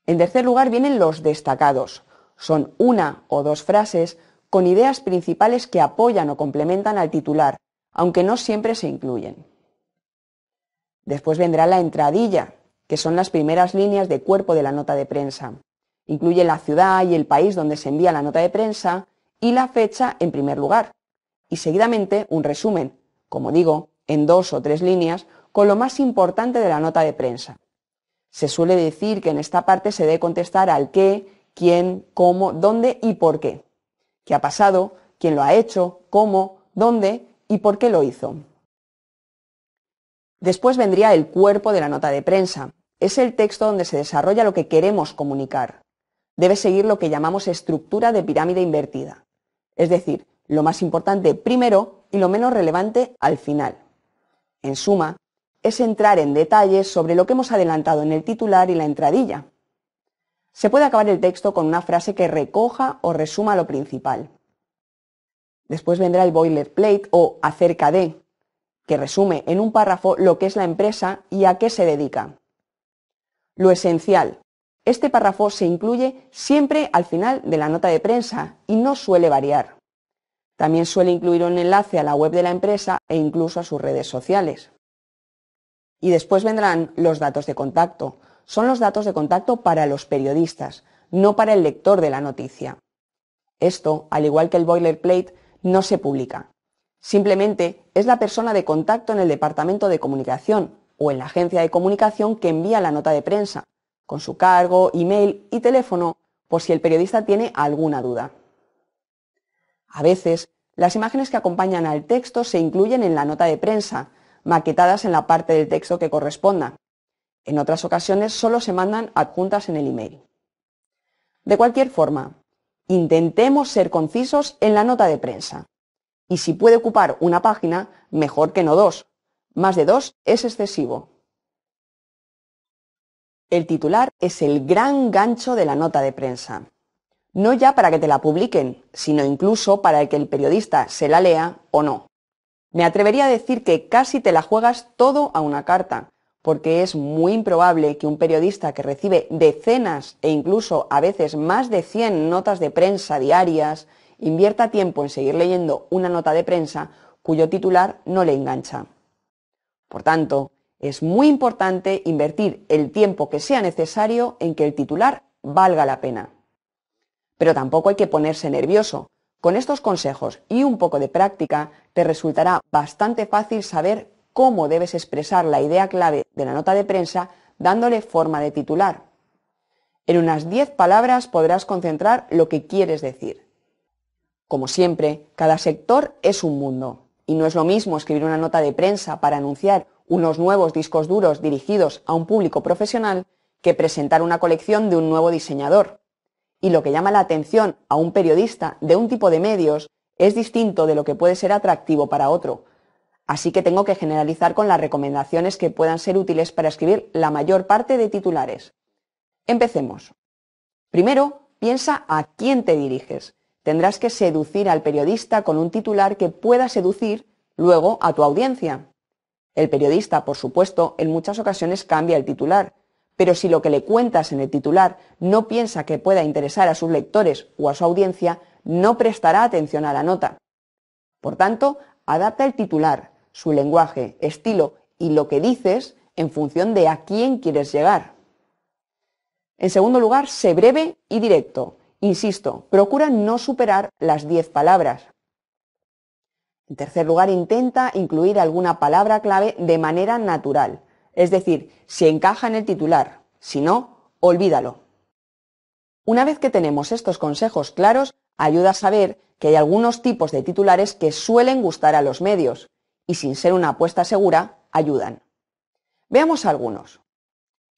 En tercer lugar vienen los destacados. Son una o dos frases con ideas principales que apoyan o complementan al titular, aunque no siempre se incluyen. Después vendrá la entradilla, que son las primeras líneas de cuerpo de la nota de prensa. Incluye la ciudad y el país donde se envía la nota de prensa y la fecha en primer lugar. Y seguidamente un resumen, como digo, en dos o tres líneas, con lo más importante de la nota de prensa. Se suele decir que en esta parte se debe contestar al qué, quién, cómo, dónde y por qué. ¿Qué ha pasado? ¿Quién lo ha hecho? ¿Cómo? ¿Dónde? ¿Y por qué lo hizo? Después vendría el cuerpo de la nota de prensa. Es el texto donde se desarrolla lo que queremos comunicar. Debe seguir lo que llamamos estructura de pirámide invertida. Es decir, lo más importante primero y lo menos relevante al final. En suma, es entrar en detalles sobre lo que hemos adelantado en el titular y la entradilla. Se puede acabar el texto con una frase que recoja o resuma lo principal. Después vendrá el boilerplate o acerca de, que resume en un párrafo lo que es la empresa y a qué se dedica. Lo esencial. Este párrafo se incluye siempre al final de la nota de prensa y no suele variar. También suele incluir un enlace a la web de la empresa e incluso a sus redes sociales. Y después vendrán los datos de contacto. Son los datos de contacto para los periodistas, no para el lector de la noticia. Esto, al igual que el boilerplate, no se publica. Simplemente es la persona de contacto en el departamento de comunicación o en la agencia de comunicación que envía la nota de prensa, con su cargo, email y teléfono, por si el periodista tiene alguna duda. A veces, las imágenes que acompañan al texto se incluyen en la nota de prensa, maquetadas en la parte del texto que corresponda. En otras ocasiones solo se mandan adjuntas en el email. De cualquier forma, intentemos ser concisos en la nota de prensa. Y si puede ocupar una página, mejor que no dos. Más de dos es excesivo. El titular es el gran gancho de la nota de prensa. No ya para que te la publiquen, sino incluso para que el periodista se la lea o no. Me atrevería a decir que casi te la juegas todo a una carta, porque es muy improbable que un periodista que recibe decenas e incluso a veces más de 100 notas de prensa diarias invierta tiempo en seguir leyendo una nota de prensa cuyo titular no le engancha. Por tanto, es muy importante invertir el tiempo que sea necesario en que el titular valga la pena. Pero tampoco hay que ponerse nervioso. Con estos consejos y un poco de práctica, te resultará bastante fácil saber cómo debes expresar la idea clave de la nota de prensa dándole forma de titular. En unas 10 palabras podrás concentrar lo que quieres decir. Como siempre, cada sector es un mundo, y no es lo mismo escribir una nota de prensa para anunciar unos nuevos discos duros dirigidos a un público profesional que presentar una colección de un nuevo diseñador. Y lo que llama la atención a un periodista de un tipo de medios es distinto de lo que puede ser atractivo para otro. Así que tengo que generalizar con las recomendaciones que puedan ser útiles para escribir la mayor parte de titulares. Empecemos. Primero, piensa a quién te diriges Tendrás que seducir al periodista con un titular que pueda seducir luego a tu audiencia. El periodista, por supuesto, en muchas ocasiones cambia el titular, pero si lo que le cuentas en el titular no piensa que pueda interesar a sus lectores o a su audiencia, no prestará atención a la nota. Por tanto, adapta el titular, su lenguaje, estilo y lo que dices en función de a quién quieres llegar. En segundo lugar, sé breve y directo. Insisto, procura no superar las 10 palabras. En tercer lugar, intenta incluir alguna palabra clave de manera natural, es decir, si encaja en el titular, si no, olvídalo. Una vez que tenemos estos consejos claros, ayuda a saber que hay algunos tipos de titulares que suelen gustar a los medios y sin ser una apuesta segura, ayudan. Veamos algunos.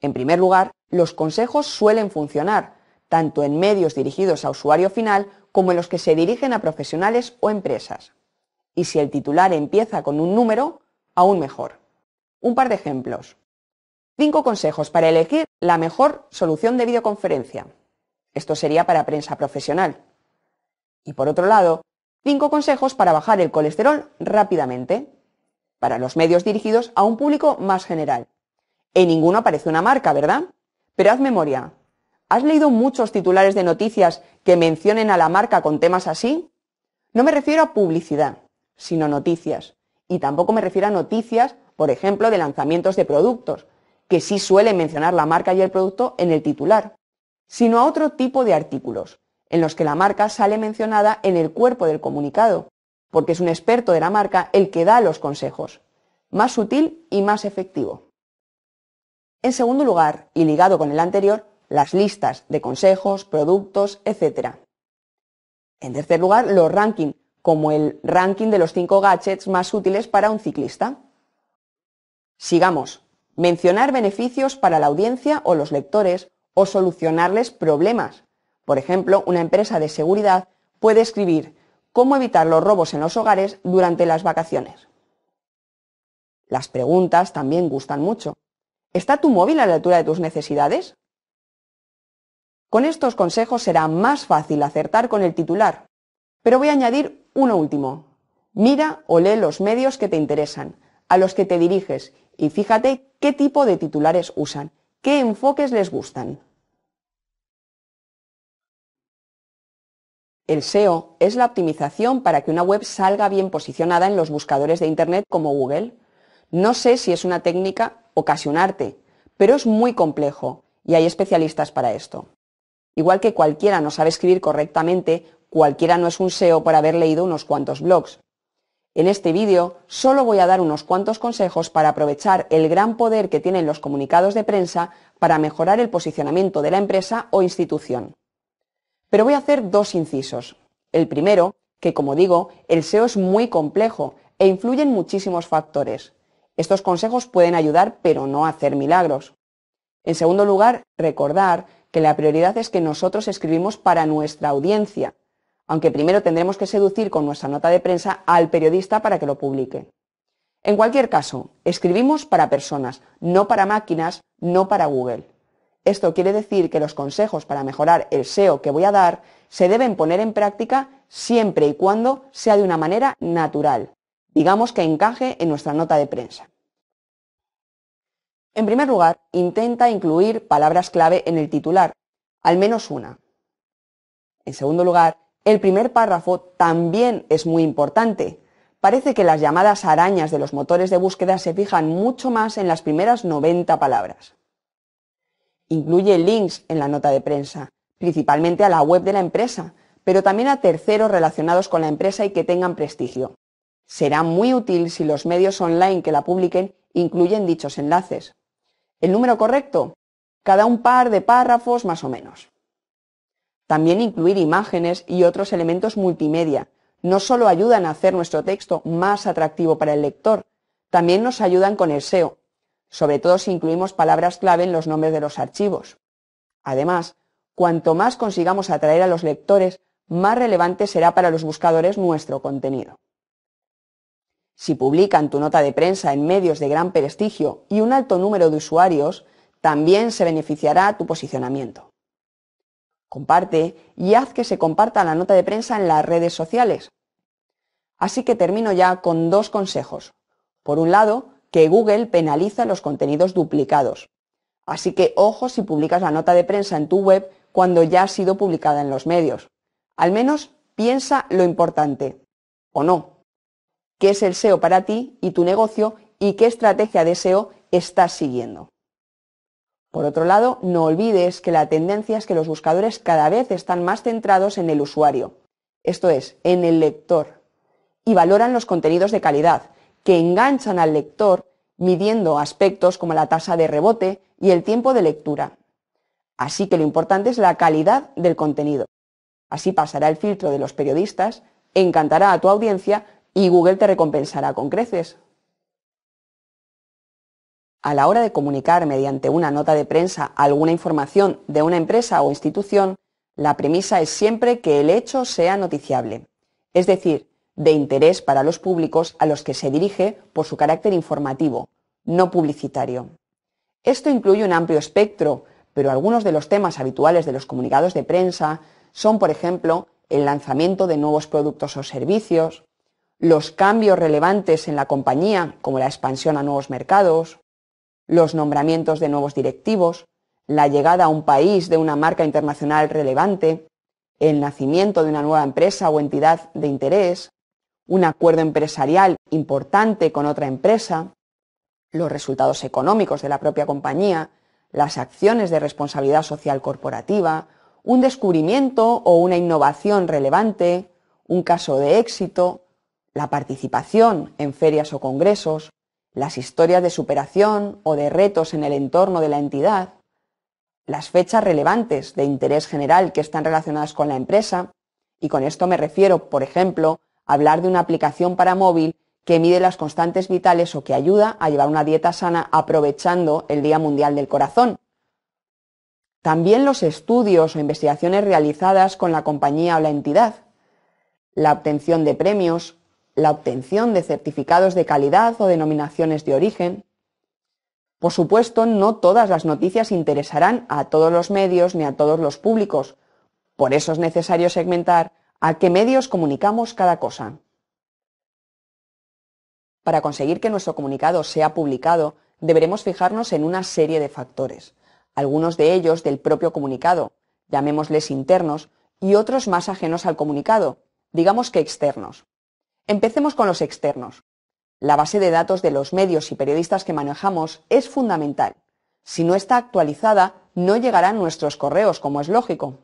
En primer lugar, los consejos suelen funcionar, tanto en medios dirigidos a usuario final como en los que se dirigen a profesionales o empresas. Y si el titular empieza con un número, aún mejor. Un par de ejemplos. Cinco consejos para elegir la mejor solución de videoconferencia. Esto sería para prensa profesional. Y por otro lado, cinco consejos para bajar el colesterol rápidamente. Para los medios dirigidos a un público más general. En ninguno aparece una marca, ¿verdad? Pero haz memoria, ¿Has leído muchos titulares de noticias que mencionen a la marca con temas así? No me refiero a publicidad, sino noticias. Y tampoco me refiero a noticias, por ejemplo, de lanzamientos de productos, que sí suelen mencionar la marca y el producto en el titular, sino a otro tipo de artículos, en los que la marca sale mencionada en el cuerpo del comunicado, porque es un experto de la marca el que da los consejos, más sutil y más efectivo. En segundo lugar, y ligado con el anterior, las listas de consejos, productos, etc. En tercer lugar, los rankings, como el ranking de los cinco gadgets más útiles para un ciclista. Sigamos. Mencionar beneficios para la audiencia o los lectores o solucionarles problemas. Por ejemplo, una empresa de seguridad puede escribir cómo evitar los robos en los hogares durante las vacaciones. Las preguntas también gustan mucho. ¿Está tu móvil a la altura de tus necesidades? Con estos consejos será más fácil acertar con el titular. Pero voy a añadir uno último. Mira o lee los medios que te interesan, a los que te diriges, y fíjate qué tipo de titulares usan, qué enfoques les gustan. El SEO es la optimización para que una web salga bien posicionada en los buscadores de Internet como Google. No sé si es una técnica o casi un arte, pero es muy complejo y hay especialistas para esto. Igual que cualquiera no sabe escribir correctamente, cualquiera no es un SEO por haber leído unos cuantos blogs. En este vídeo solo voy a dar unos cuantos consejos para aprovechar el gran poder que tienen los comunicados de prensa para mejorar el posicionamiento de la empresa o institución. Pero voy a hacer dos incisos. El primero, que como digo, el SEO es muy complejo e influyen muchísimos factores. Estos consejos pueden ayudar, pero no hacer milagros. En segundo lugar, recordar que la prioridad es que nosotros escribimos para nuestra audiencia, aunque primero tendremos que seducir con nuestra nota de prensa al periodista para que lo publique. En cualquier caso, escribimos para personas, no para máquinas, no para Google. Esto quiere decir que los consejos para mejorar el SEO que voy a dar se deben poner en práctica siempre y cuando sea de una manera natural, digamos que encaje en nuestra nota de prensa. En primer lugar, intenta incluir palabras clave en el titular, al menos una. En segundo lugar, el primer párrafo también es muy importante. Parece que las llamadas arañas de los motores de búsqueda se fijan mucho más en las primeras 90 palabras. Incluye links en la nota de prensa, principalmente a la web de la empresa, pero también a terceros relacionados con la empresa y que tengan prestigio. Será muy útil si los medios online que la publiquen incluyen dichos enlaces. El número correcto, cada un par de párrafos más o menos. También incluir imágenes y otros elementos multimedia no solo ayudan a hacer nuestro texto más atractivo para el lector, también nos ayudan con el SEO, sobre todo si incluimos palabras clave en los nombres de los archivos. Además, cuanto más consigamos atraer a los lectores, más relevante será para los buscadores nuestro contenido. Si publican tu nota de prensa en medios de gran prestigio y un alto número de usuarios, también se beneficiará tu posicionamiento. Comparte y haz que se comparta la nota de prensa en las redes sociales. Así que termino ya con dos consejos. Por un lado, que Google penaliza los contenidos duplicados. Así que ojo si publicas la nota de prensa en tu web cuando ya ha sido publicada en los medios. Al menos piensa lo importante. ¿O no? qué es el SEO para ti y tu negocio y qué estrategia de SEO estás siguiendo. Por otro lado, no olvides que la tendencia es que los buscadores cada vez están más centrados en el usuario, esto es, en el lector, y valoran los contenidos de calidad, que enganchan al lector midiendo aspectos como la tasa de rebote y el tiempo de lectura. Así que lo importante es la calidad del contenido. Así pasará el filtro de los periodistas, encantará a tu audiencia y Google te recompensará con creces. A la hora de comunicar mediante una nota de prensa alguna información de una empresa o institución, la premisa es siempre que el hecho sea noticiable, es decir, de interés para los públicos a los que se dirige por su carácter informativo, no publicitario. Esto incluye un amplio espectro, pero algunos de los temas habituales de los comunicados de prensa son, por ejemplo, el lanzamiento de nuevos productos o servicios, los cambios relevantes en la compañía, como la expansión a nuevos mercados, los nombramientos de nuevos directivos, la llegada a un país de una marca internacional relevante, el nacimiento de una nueva empresa o entidad de interés, un acuerdo empresarial importante con otra empresa, los resultados económicos de la propia compañía, las acciones de responsabilidad social corporativa, un descubrimiento o una innovación relevante, un caso de éxito, la participación en ferias o congresos, las historias de superación o de retos en el entorno de la entidad, las fechas relevantes de interés general que están relacionadas con la empresa, y con esto me refiero, por ejemplo, a hablar de una aplicación para móvil que mide las constantes vitales o que ayuda a llevar una dieta sana aprovechando el Día Mundial del Corazón. También los estudios o investigaciones realizadas con la compañía o la entidad, la obtención de premios, la obtención de certificados de calidad o denominaciones de origen. Por supuesto, no todas las noticias interesarán a todos los medios ni a todos los públicos. Por eso es necesario segmentar a qué medios comunicamos cada cosa. Para conseguir que nuestro comunicado sea publicado, deberemos fijarnos en una serie de factores, algunos de ellos del propio comunicado, llamémosles internos, y otros más ajenos al comunicado, digamos que externos. Empecemos con los externos. La base de datos de los medios y periodistas que manejamos es fundamental. Si no está actualizada, no llegarán nuestros correos, como es lógico.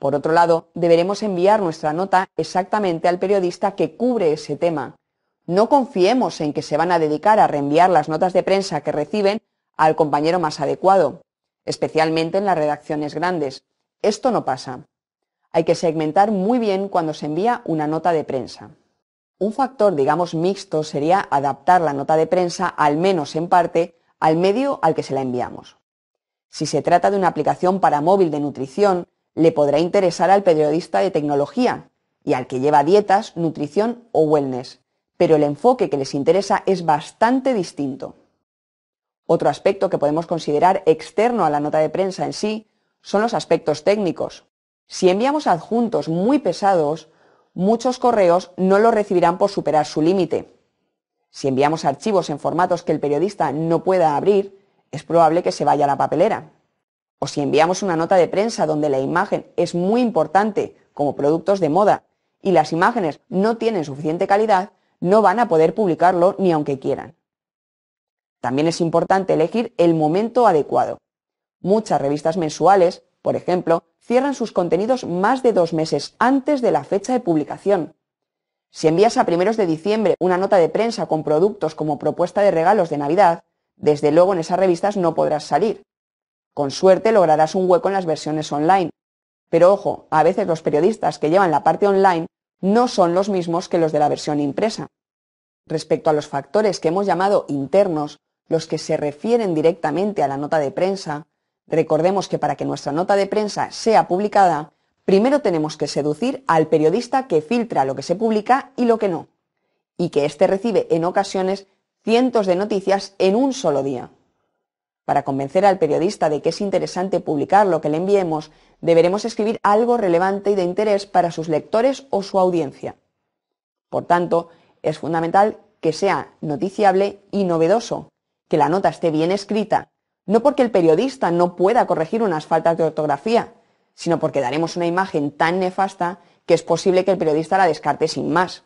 Por otro lado, deberemos enviar nuestra nota exactamente al periodista que cubre ese tema. No confiemos en que se van a dedicar a reenviar las notas de prensa que reciben al compañero más adecuado, especialmente en las redacciones grandes. Esto no pasa. Hay que segmentar muy bien cuando se envía una nota de prensa. Un factor, digamos, mixto sería adaptar la nota de prensa, al menos en parte, al medio al que se la enviamos. Si se trata de una aplicación para móvil de nutrición, le podrá interesar al periodista de tecnología y al que lleva dietas, nutrición o wellness, pero el enfoque que les interesa es bastante distinto. Otro aspecto que podemos considerar externo a la nota de prensa en sí son los aspectos técnicos. Si enviamos adjuntos muy pesados, muchos correos no lo recibirán por superar su límite. Si enviamos archivos en formatos que el periodista no pueda abrir, es probable que se vaya a la papelera. O si enviamos una nota de prensa donde la imagen es muy importante, como productos de moda, y las imágenes no tienen suficiente calidad, no van a poder publicarlo ni aunque quieran. También es importante elegir el momento adecuado. Muchas revistas mensuales por ejemplo, cierran sus contenidos más de dos meses antes de la fecha de publicación. Si envías a primeros de diciembre una nota de prensa con productos como propuesta de regalos de Navidad, desde luego en esas revistas no podrás salir. Con suerte lograrás un hueco en las versiones online. Pero ojo, a veces los periodistas que llevan la parte online no son los mismos que los de la versión impresa. Respecto a los factores que hemos llamado internos, los que se refieren directamente a la nota de prensa, Recordemos que para que nuestra nota de prensa sea publicada, primero tenemos que seducir al periodista que filtra lo que se publica y lo que no, y que éste recibe en ocasiones cientos de noticias en un solo día. Para convencer al periodista de que es interesante publicar lo que le enviemos, deberemos escribir algo relevante y de interés para sus lectores o su audiencia. Por tanto, es fundamental que sea noticiable y novedoso, que la nota esté bien escrita, no porque el periodista no pueda corregir unas faltas de ortografía, sino porque daremos una imagen tan nefasta que es posible que el periodista la descarte sin más.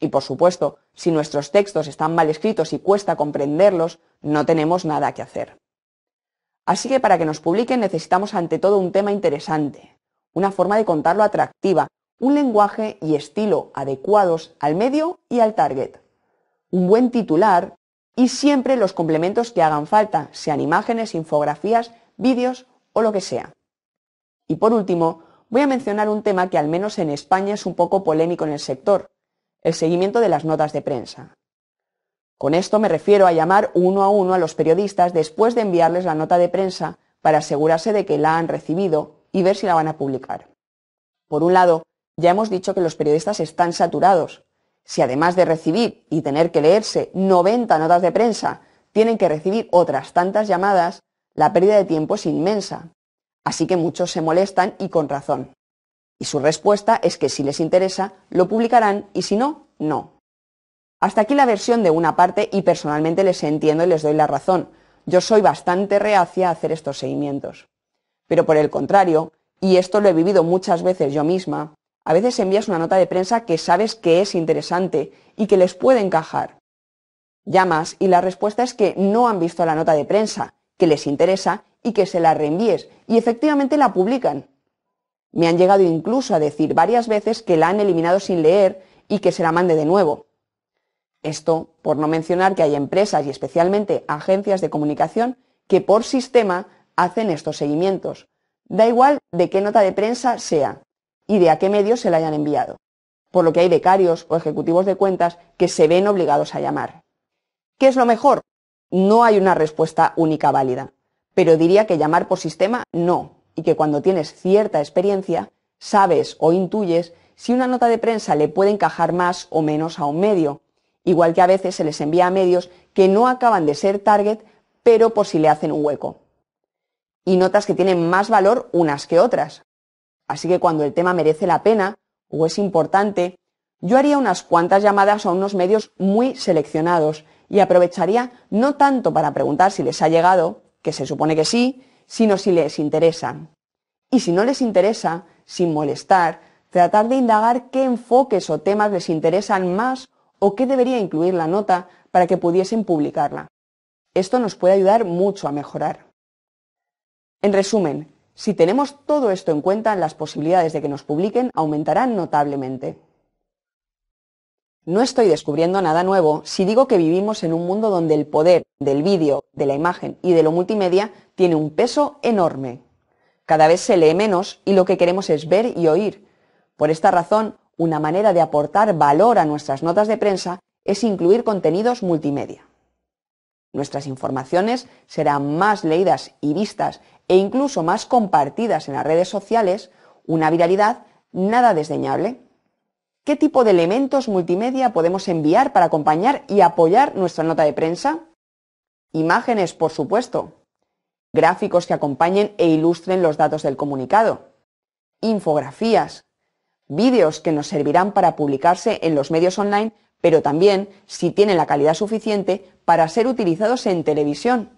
Y por supuesto, si nuestros textos están mal escritos y cuesta comprenderlos, no tenemos nada que hacer. Así que para que nos publiquen necesitamos ante todo un tema interesante, una forma de contarlo atractiva, un lenguaje y estilo adecuados al medio y al target. Un buen titular y siempre los complementos que hagan falta, sean imágenes, infografías, vídeos o lo que sea. Y por último, voy a mencionar un tema que al menos en España es un poco polémico en el sector, el seguimiento de las notas de prensa. Con esto me refiero a llamar uno a uno a los periodistas después de enviarles la nota de prensa para asegurarse de que la han recibido y ver si la van a publicar. Por un lado, ya hemos dicho que los periodistas están saturados, si además de recibir y tener que leerse 90 notas de prensa, tienen que recibir otras tantas llamadas, la pérdida de tiempo es inmensa. Así que muchos se molestan y con razón. Y su respuesta es que si les interesa, lo publicarán y si no, no. Hasta aquí la versión de una parte y personalmente les entiendo y les doy la razón. Yo soy bastante reacia a hacer estos seguimientos. Pero por el contrario, y esto lo he vivido muchas veces yo misma, a veces envías una nota de prensa que sabes que es interesante y que les puede encajar. Llamas y la respuesta es que no han visto la nota de prensa, que les interesa y que se la reenvíes, y efectivamente la publican. Me han llegado incluso a decir varias veces que la han eliminado sin leer y que se la mande de nuevo. Esto por no mencionar que hay empresas y especialmente agencias de comunicación que por sistema hacen estos seguimientos. Da igual de qué nota de prensa sea y de a qué medios se la hayan enviado, por lo que hay becarios o ejecutivos de cuentas que se ven obligados a llamar. ¿Qué es lo mejor? No hay una respuesta única válida, pero diría que llamar por sistema no, y que cuando tienes cierta experiencia, sabes o intuyes si una nota de prensa le puede encajar más o menos a un medio, igual que a veces se les envía a medios que no acaban de ser target, pero por si le hacen un hueco. Y notas que tienen más valor unas que otras, Así que cuando el tema merece la pena o es importante, yo haría unas cuantas llamadas a unos medios muy seleccionados y aprovecharía no tanto para preguntar si les ha llegado, que se supone que sí, sino si les interesa. Y si no les interesa, sin molestar, tratar de indagar qué enfoques o temas les interesan más o qué debería incluir la nota para que pudiesen publicarla. Esto nos puede ayudar mucho a mejorar. En resumen, si tenemos todo esto en cuenta, las posibilidades de que nos publiquen aumentarán notablemente. No estoy descubriendo nada nuevo si digo que vivimos en un mundo donde el poder del vídeo, de la imagen y de lo multimedia tiene un peso enorme. Cada vez se lee menos y lo que queremos es ver y oír. Por esta razón, una manera de aportar valor a nuestras notas de prensa es incluir contenidos multimedia. Nuestras informaciones serán más leídas y vistas e incluso más compartidas en las redes sociales, una viralidad nada desdeñable. ¿Qué tipo de elementos multimedia podemos enviar para acompañar y apoyar nuestra nota de prensa? Imágenes, por supuesto. Gráficos que acompañen e ilustren los datos del comunicado. Infografías. Vídeos que nos servirán para publicarse en los medios online, pero también, si tienen la calidad suficiente, para ser utilizados en televisión.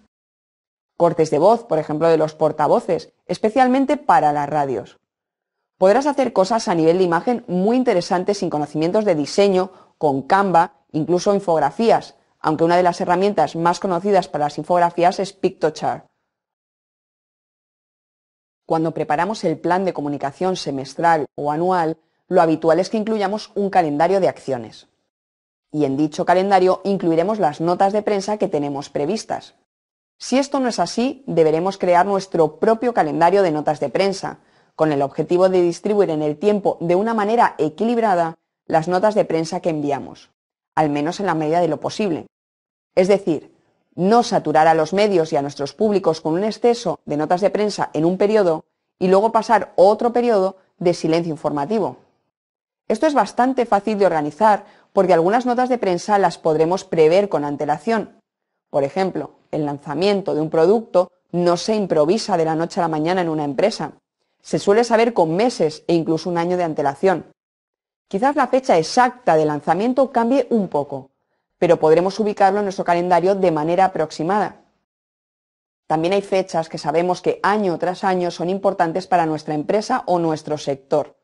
Cortes de voz, por ejemplo, de los portavoces, especialmente para las radios. Podrás hacer cosas a nivel de imagen muy interesantes sin conocimientos de diseño, con Canva, incluso infografías, aunque una de las herramientas más conocidas para las infografías es PictoChart. Cuando preparamos el plan de comunicación semestral o anual, lo habitual es que incluyamos un calendario de acciones y en dicho calendario incluiremos las notas de prensa que tenemos previstas. Si esto no es así, deberemos crear nuestro propio calendario de notas de prensa, con el objetivo de distribuir en el tiempo de una manera equilibrada las notas de prensa que enviamos, al menos en la medida de lo posible. Es decir, no saturar a los medios y a nuestros públicos con un exceso de notas de prensa en un periodo y luego pasar otro periodo de silencio informativo. Esto es bastante fácil de organizar porque algunas notas de prensa las podremos prever con antelación. Por ejemplo, el lanzamiento de un producto no se improvisa de la noche a la mañana en una empresa. Se suele saber con meses e incluso un año de antelación. Quizás la fecha exacta de lanzamiento cambie un poco, pero podremos ubicarlo en nuestro calendario de manera aproximada. También hay fechas que sabemos que año tras año son importantes para nuestra empresa o nuestro sector.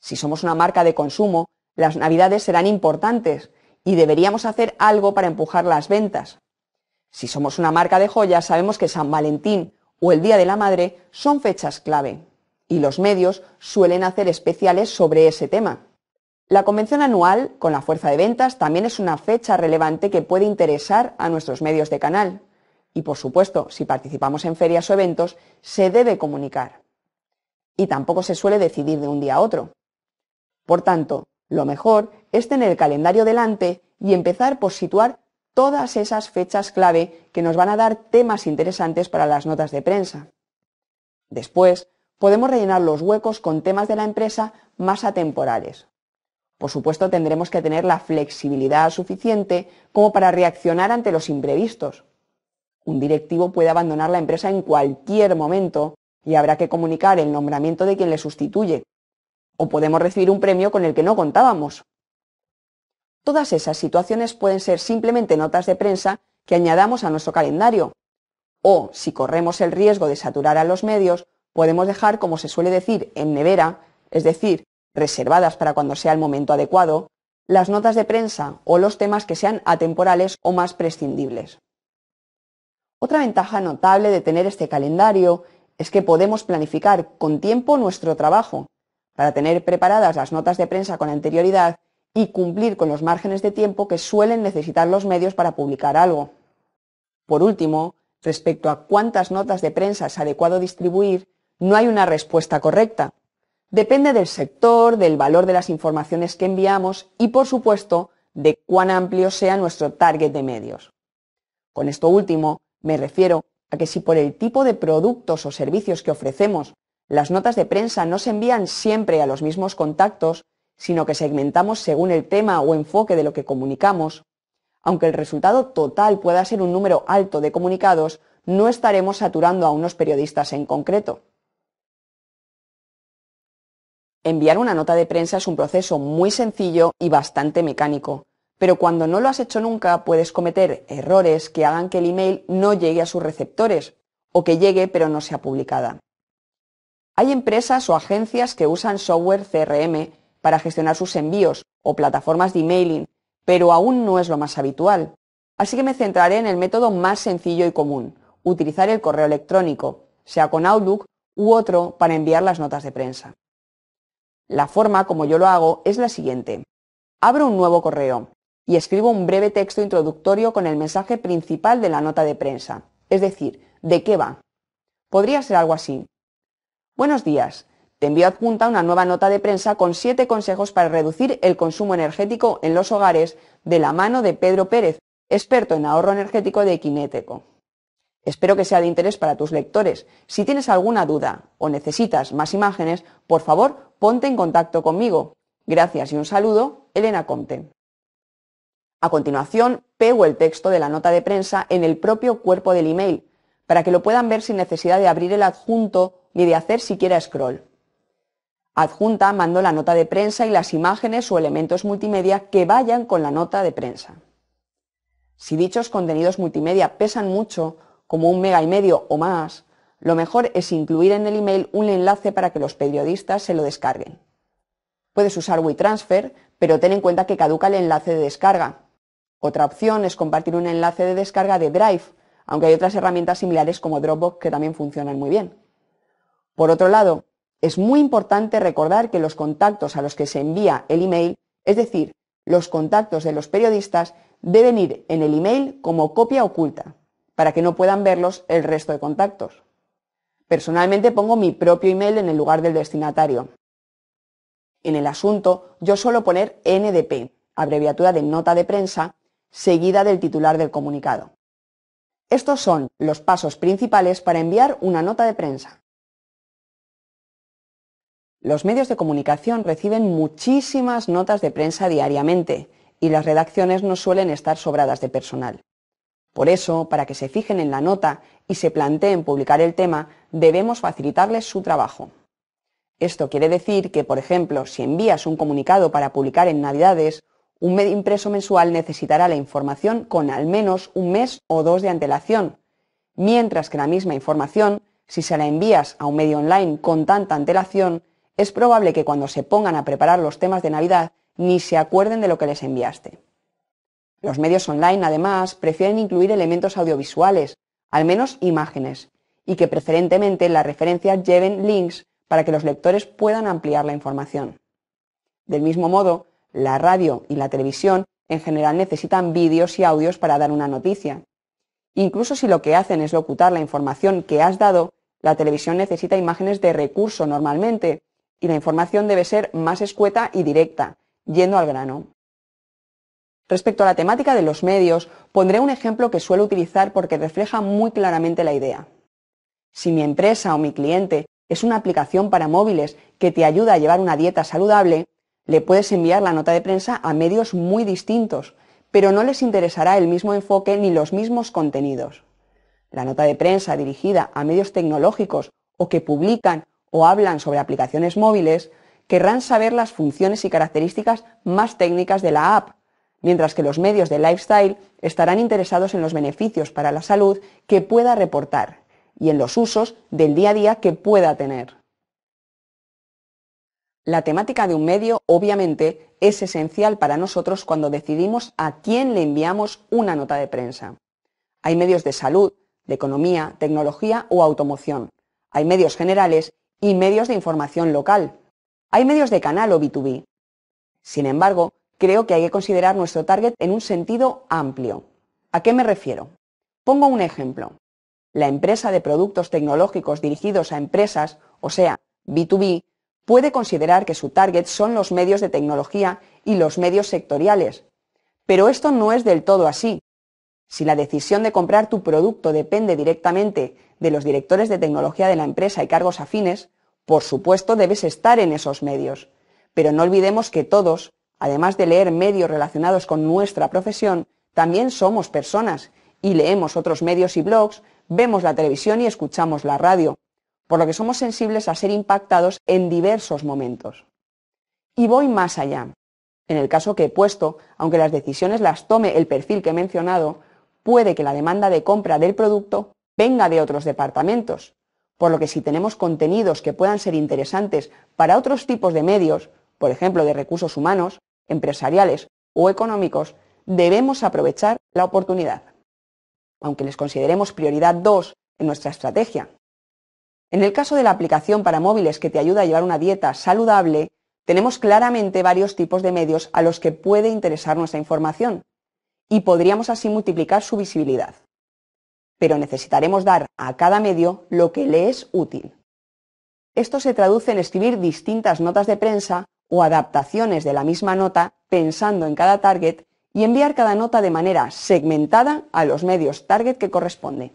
Si somos una marca de consumo, las navidades serán importantes y deberíamos hacer algo para empujar las ventas. Si somos una marca de joyas, sabemos que San Valentín o el Día de la Madre son fechas clave, y los medios suelen hacer especiales sobre ese tema. La convención anual con la fuerza de ventas también es una fecha relevante que puede interesar a nuestros medios de canal. Y por supuesto, si participamos en ferias o eventos, se debe comunicar. Y tampoco se suele decidir de un día a otro. Por tanto, lo mejor es tener el calendario delante y empezar por situar todas esas fechas clave que nos van a dar temas interesantes para las notas de prensa. Después, podemos rellenar los huecos con temas de la empresa más atemporales. Por supuesto, tendremos que tener la flexibilidad suficiente como para reaccionar ante los imprevistos. Un directivo puede abandonar la empresa en cualquier momento y habrá que comunicar el nombramiento de quien le sustituye, o podemos recibir un premio con el que no contábamos. Todas esas situaciones pueden ser simplemente notas de prensa que añadamos a nuestro calendario. O, si corremos el riesgo de saturar a los medios, podemos dejar, como se suele decir, en nevera, es decir, reservadas para cuando sea el momento adecuado, las notas de prensa o los temas que sean atemporales o más prescindibles. Otra ventaja notable de tener este calendario es que podemos planificar con tiempo nuestro trabajo para tener preparadas las notas de prensa con anterioridad y cumplir con los márgenes de tiempo que suelen necesitar los medios para publicar algo. Por último, respecto a cuántas notas de prensa es adecuado distribuir, no hay una respuesta correcta. Depende del sector, del valor de las informaciones que enviamos y, por supuesto, de cuán amplio sea nuestro target de medios. Con esto último, me refiero a que si por el tipo de productos o servicios que ofrecemos las notas de prensa no se envían siempre a los mismos contactos, sino que segmentamos según el tema o enfoque de lo que comunicamos. Aunque el resultado total pueda ser un número alto de comunicados, no estaremos saturando a unos periodistas en concreto. Enviar una nota de prensa es un proceso muy sencillo y bastante mecánico, pero cuando no lo has hecho nunca puedes cometer errores que hagan que el email no llegue a sus receptores o que llegue pero no sea publicada. Hay empresas o agencias que usan software CRM para gestionar sus envíos o plataformas de emailing, pero aún no es lo más habitual. Así que me centraré en el método más sencillo y común, utilizar el correo electrónico, sea con Outlook u otro para enviar las notas de prensa. La forma como yo lo hago es la siguiente. Abro un nuevo correo y escribo un breve texto introductorio con el mensaje principal de la nota de prensa, es decir, de qué va. Podría ser algo así. Buenos días. Te envío adjunta una nueva nota de prensa con siete consejos para reducir el consumo energético en los hogares de la mano de Pedro Pérez, experto en ahorro energético de Kineteco. Espero que sea de interés para tus lectores. Si tienes alguna duda o necesitas más imágenes, por favor, ponte en contacto conmigo. Gracias y un saludo, Elena Comte. A continuación, pego el texto de la nota de prensa en el propio cuerpo del email, para que lo puedan ver sin necesidad de abrir el adjunto ni de hacer siquiera scroll. Adjunta mando la nota de prensa y las imágenes o elementos multimedia que vayan con la nota de prensa. Si dichos contenidos multimedia pesan mucho, como un mega y medio o más, lo mejor es incluir en el email un enlace para que los periodistas se lo descarguen. Puedes usar WeTransfer, pero ten en cuenta que caduca el enlace de descarga. Otra opción es compartir un enlace de descarga de Drive, aunque hay otras herramientas similares como Dropbox que también funcionan muy bien. Por otro lado, es muy importante recordar que los contactos a los que se envía el email, es decir, los contactos de los periodistas, deben ir en el email como copia oculta, para que no puedan verlos el resto de contactos. Personalmente pongo mi propio email en el lugar del destinatario. En el asunto yo suelo poner NDP, abreviatura de nota de prensa, seguida del titular del comunicado. Estos son los pasos principales para enviar una nota de prensa. Los medios de comunicación reciben muchísimas notas de prensa diariamente y las redacciones no suelen estar sobradas de personal. Por eso, para que se fijen en la nota y se planteen publicar el tema, debemos facilitarles su trabajo. Esto quiere decir que, por ejemplo, si envías un comunicado para publicar en Navidades, un medio impreso mensual necesitará la información con al menos un mes o dos de antelación, mientras que la misma información, si se la envías a un medio online con tanta antelación, es probable que cuando se pongan a preparar los temas de Navidad ni se acuerden de lo que les enviaste. Los medios online, además, prefieren incluir elementos audiovisuales, al menos imágenes, y que preferentemente las referencias lleven links para que los lectores puedan ampliar la información. Del mismo modo, la radio y la televisión en general necesitan vídeos y audios para dar una noticia. Incluso si lo que hacen es locutar la información que has dado, la televisión necesita imágenes de recurso normalmente, y la información debe ser más escueta y directa, yendo al grano. Respecto a la temática de los medios, pondré un ejemplo que suelo utilizar porque refleja muy claramente la idea. Si mi empresa o mi cliente es una aplicación para móviles que te ayuda a llevar una dieta saludable, le puedes enviar la nota de prensa a medios muy distintos, pero no les interesará el mismo enfoque ni los mismos contenidos. La nota de prensa dirigida a medios tecnológicos o que publican o hablan sobre aplicaciones móviles querrán saber las funciones y características más técnicas de la app, mientras que los medios de lifestyle estarán interesados en los beneficios para la salud que pueda reportar y en los usos del día a día que pueda tener. La temática de un medio, obviamente, es esencial para nosotros cuando decidimos a quién le enviamos una nota de prensa. Hay medios de salud, de economía, tecnología o automoción. Hay medios generales y medios de información local. Hay medios de canal o B2B. Sin embargo, creo que hay que considerar nuestro target en un sentido amplio. ¿A qué me refiero? Pongo un ejemplo. La empresa de productos tecnológicos dirigidos a empresas, o sea, B2B, puede considerar que su target son los medios de tecnología y los medios sectoriales. Pero esto no es del todo así, si la decisión de comprar tu producto depende directamente de los directores de tecnología de la empresa y cargos afines, por supuesto debes estar en esos medios. Pero no olvidemos que todos, además de leer medios relacionados con nuestra profesión, también somos personas y leemos otros medios y blogs, vemos la televisión y escuchamos la radio, por lo que somos sensibles a ser impactados en diversos momentos. Y voy más allá. En el caso que he puesto, aunque las decisiones las tome el perfil que he mencionado, puede que la demanda de compra del producto venga de otros departamentos, por lo que si tenemos contenidos que puedan ser interesantes para otros tipos de medios, por ejemplo de recursos humanos, empresariales o económicos, debemos aprovechar la oportunidad, aunque les consideremos prioridad 2 en nuestra estrategia. En el caso de la aplicación para móviles que te ayuda a llevar una dieta saludable, tenemos claramente varios tipos de medios a los que puede interesar nuestra información, y podríamos así multiplicar su visibilidad. Pero necesitaremos dar a cada medio lo que le es útil. Esto se traduce en escribir distintas notas de prensa o adaptaciones de la misma nota pensando en cada target y enviar cada nota de manera segmentada a los medios target que corresponde.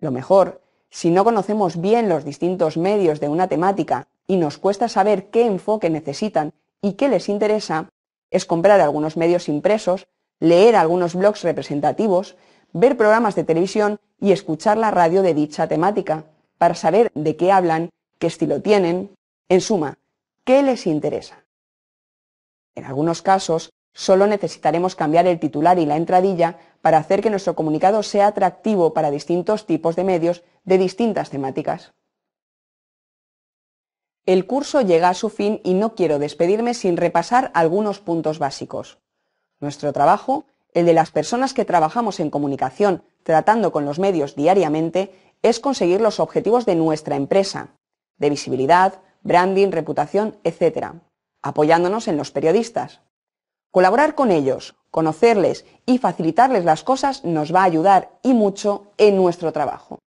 Lo mejor, si no conocemos bien los distintos medios de una temática y nos cuesta saber qué enfoque necesitan y qué les interesa, es comprar algunos medios impresos leer algunos blogs representativos, ver programas de televisión y escuchar la radio de dicha temática, para saber de qué hablan, qué estilo tienen, en suma, qué les interesa. En algunos casos, solo necesitaremos cambiar el titular y la entradilla para hacer que nuestro comunicado sea atractivo para distintos tipos de medios de distintas temáticas. El curso llega a su fin y no quiero despedirme sin repasar algunos puntos básicos. Nuestro trabajo, el de las personas que trabajamos en comunicación tratando con los medios diariamente, es conseguir los objetivos de nuestra empresa, de visibilidad, branding, reputación, etc., apoyándonos en los periodistas. Colaborar con ellos, conocerles y facilitarles las cosas nos va a ayudar y mucho en nuestro trabajo.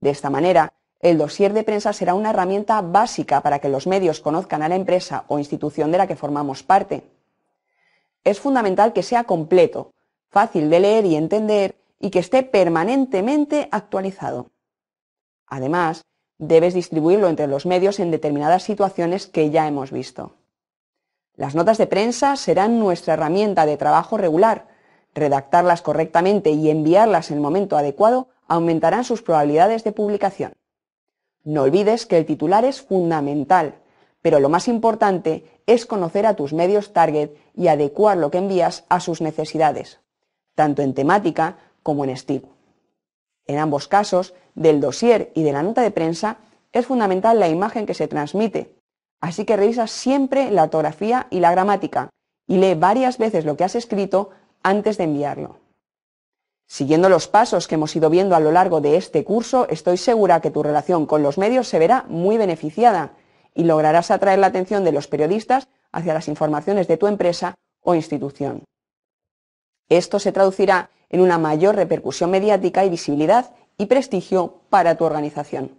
De esta manera, el dossier de prensa será una herramienta básica para que los medios conozcan a la empresa o institución de la que formamos parte es fundamental que sea completo, fácil de leer y entender y que esté permanentemente actualizado. Además, debes distribuirlo entre los medios en determinadas situaciones que ya hemos visto. Las notas de prensa serán nuestra herramienta de trabajo regular. Redactarlas correctamente y enviarlas en el momento adecuado aumentarán sus probabilidades de publicación. No olvides que el titular es fundamental pero lo más importante es conocer a tus medios target y adecuar lo que envías a sus necesidades, tanto en temática como en estilo. En ambos casos, del dossier y de la nota de prensa, es fundamental la imagen que se transmite, así que revisa siempre la ortografía y la gramática y lee varias veces lo que has escrito antes de enviarlo. Siguiendo los pasos que hemos ido viendo a lo largo de este curso, estoy segura que tu relación con los medios se verá muy beneficiada y lograrás atraer la atención de los periodistas hacia las informaciones de tu empresa o institución. Esto se traducirá en una mayor repercusión mediática y visibilidad y prestigio para tu organización.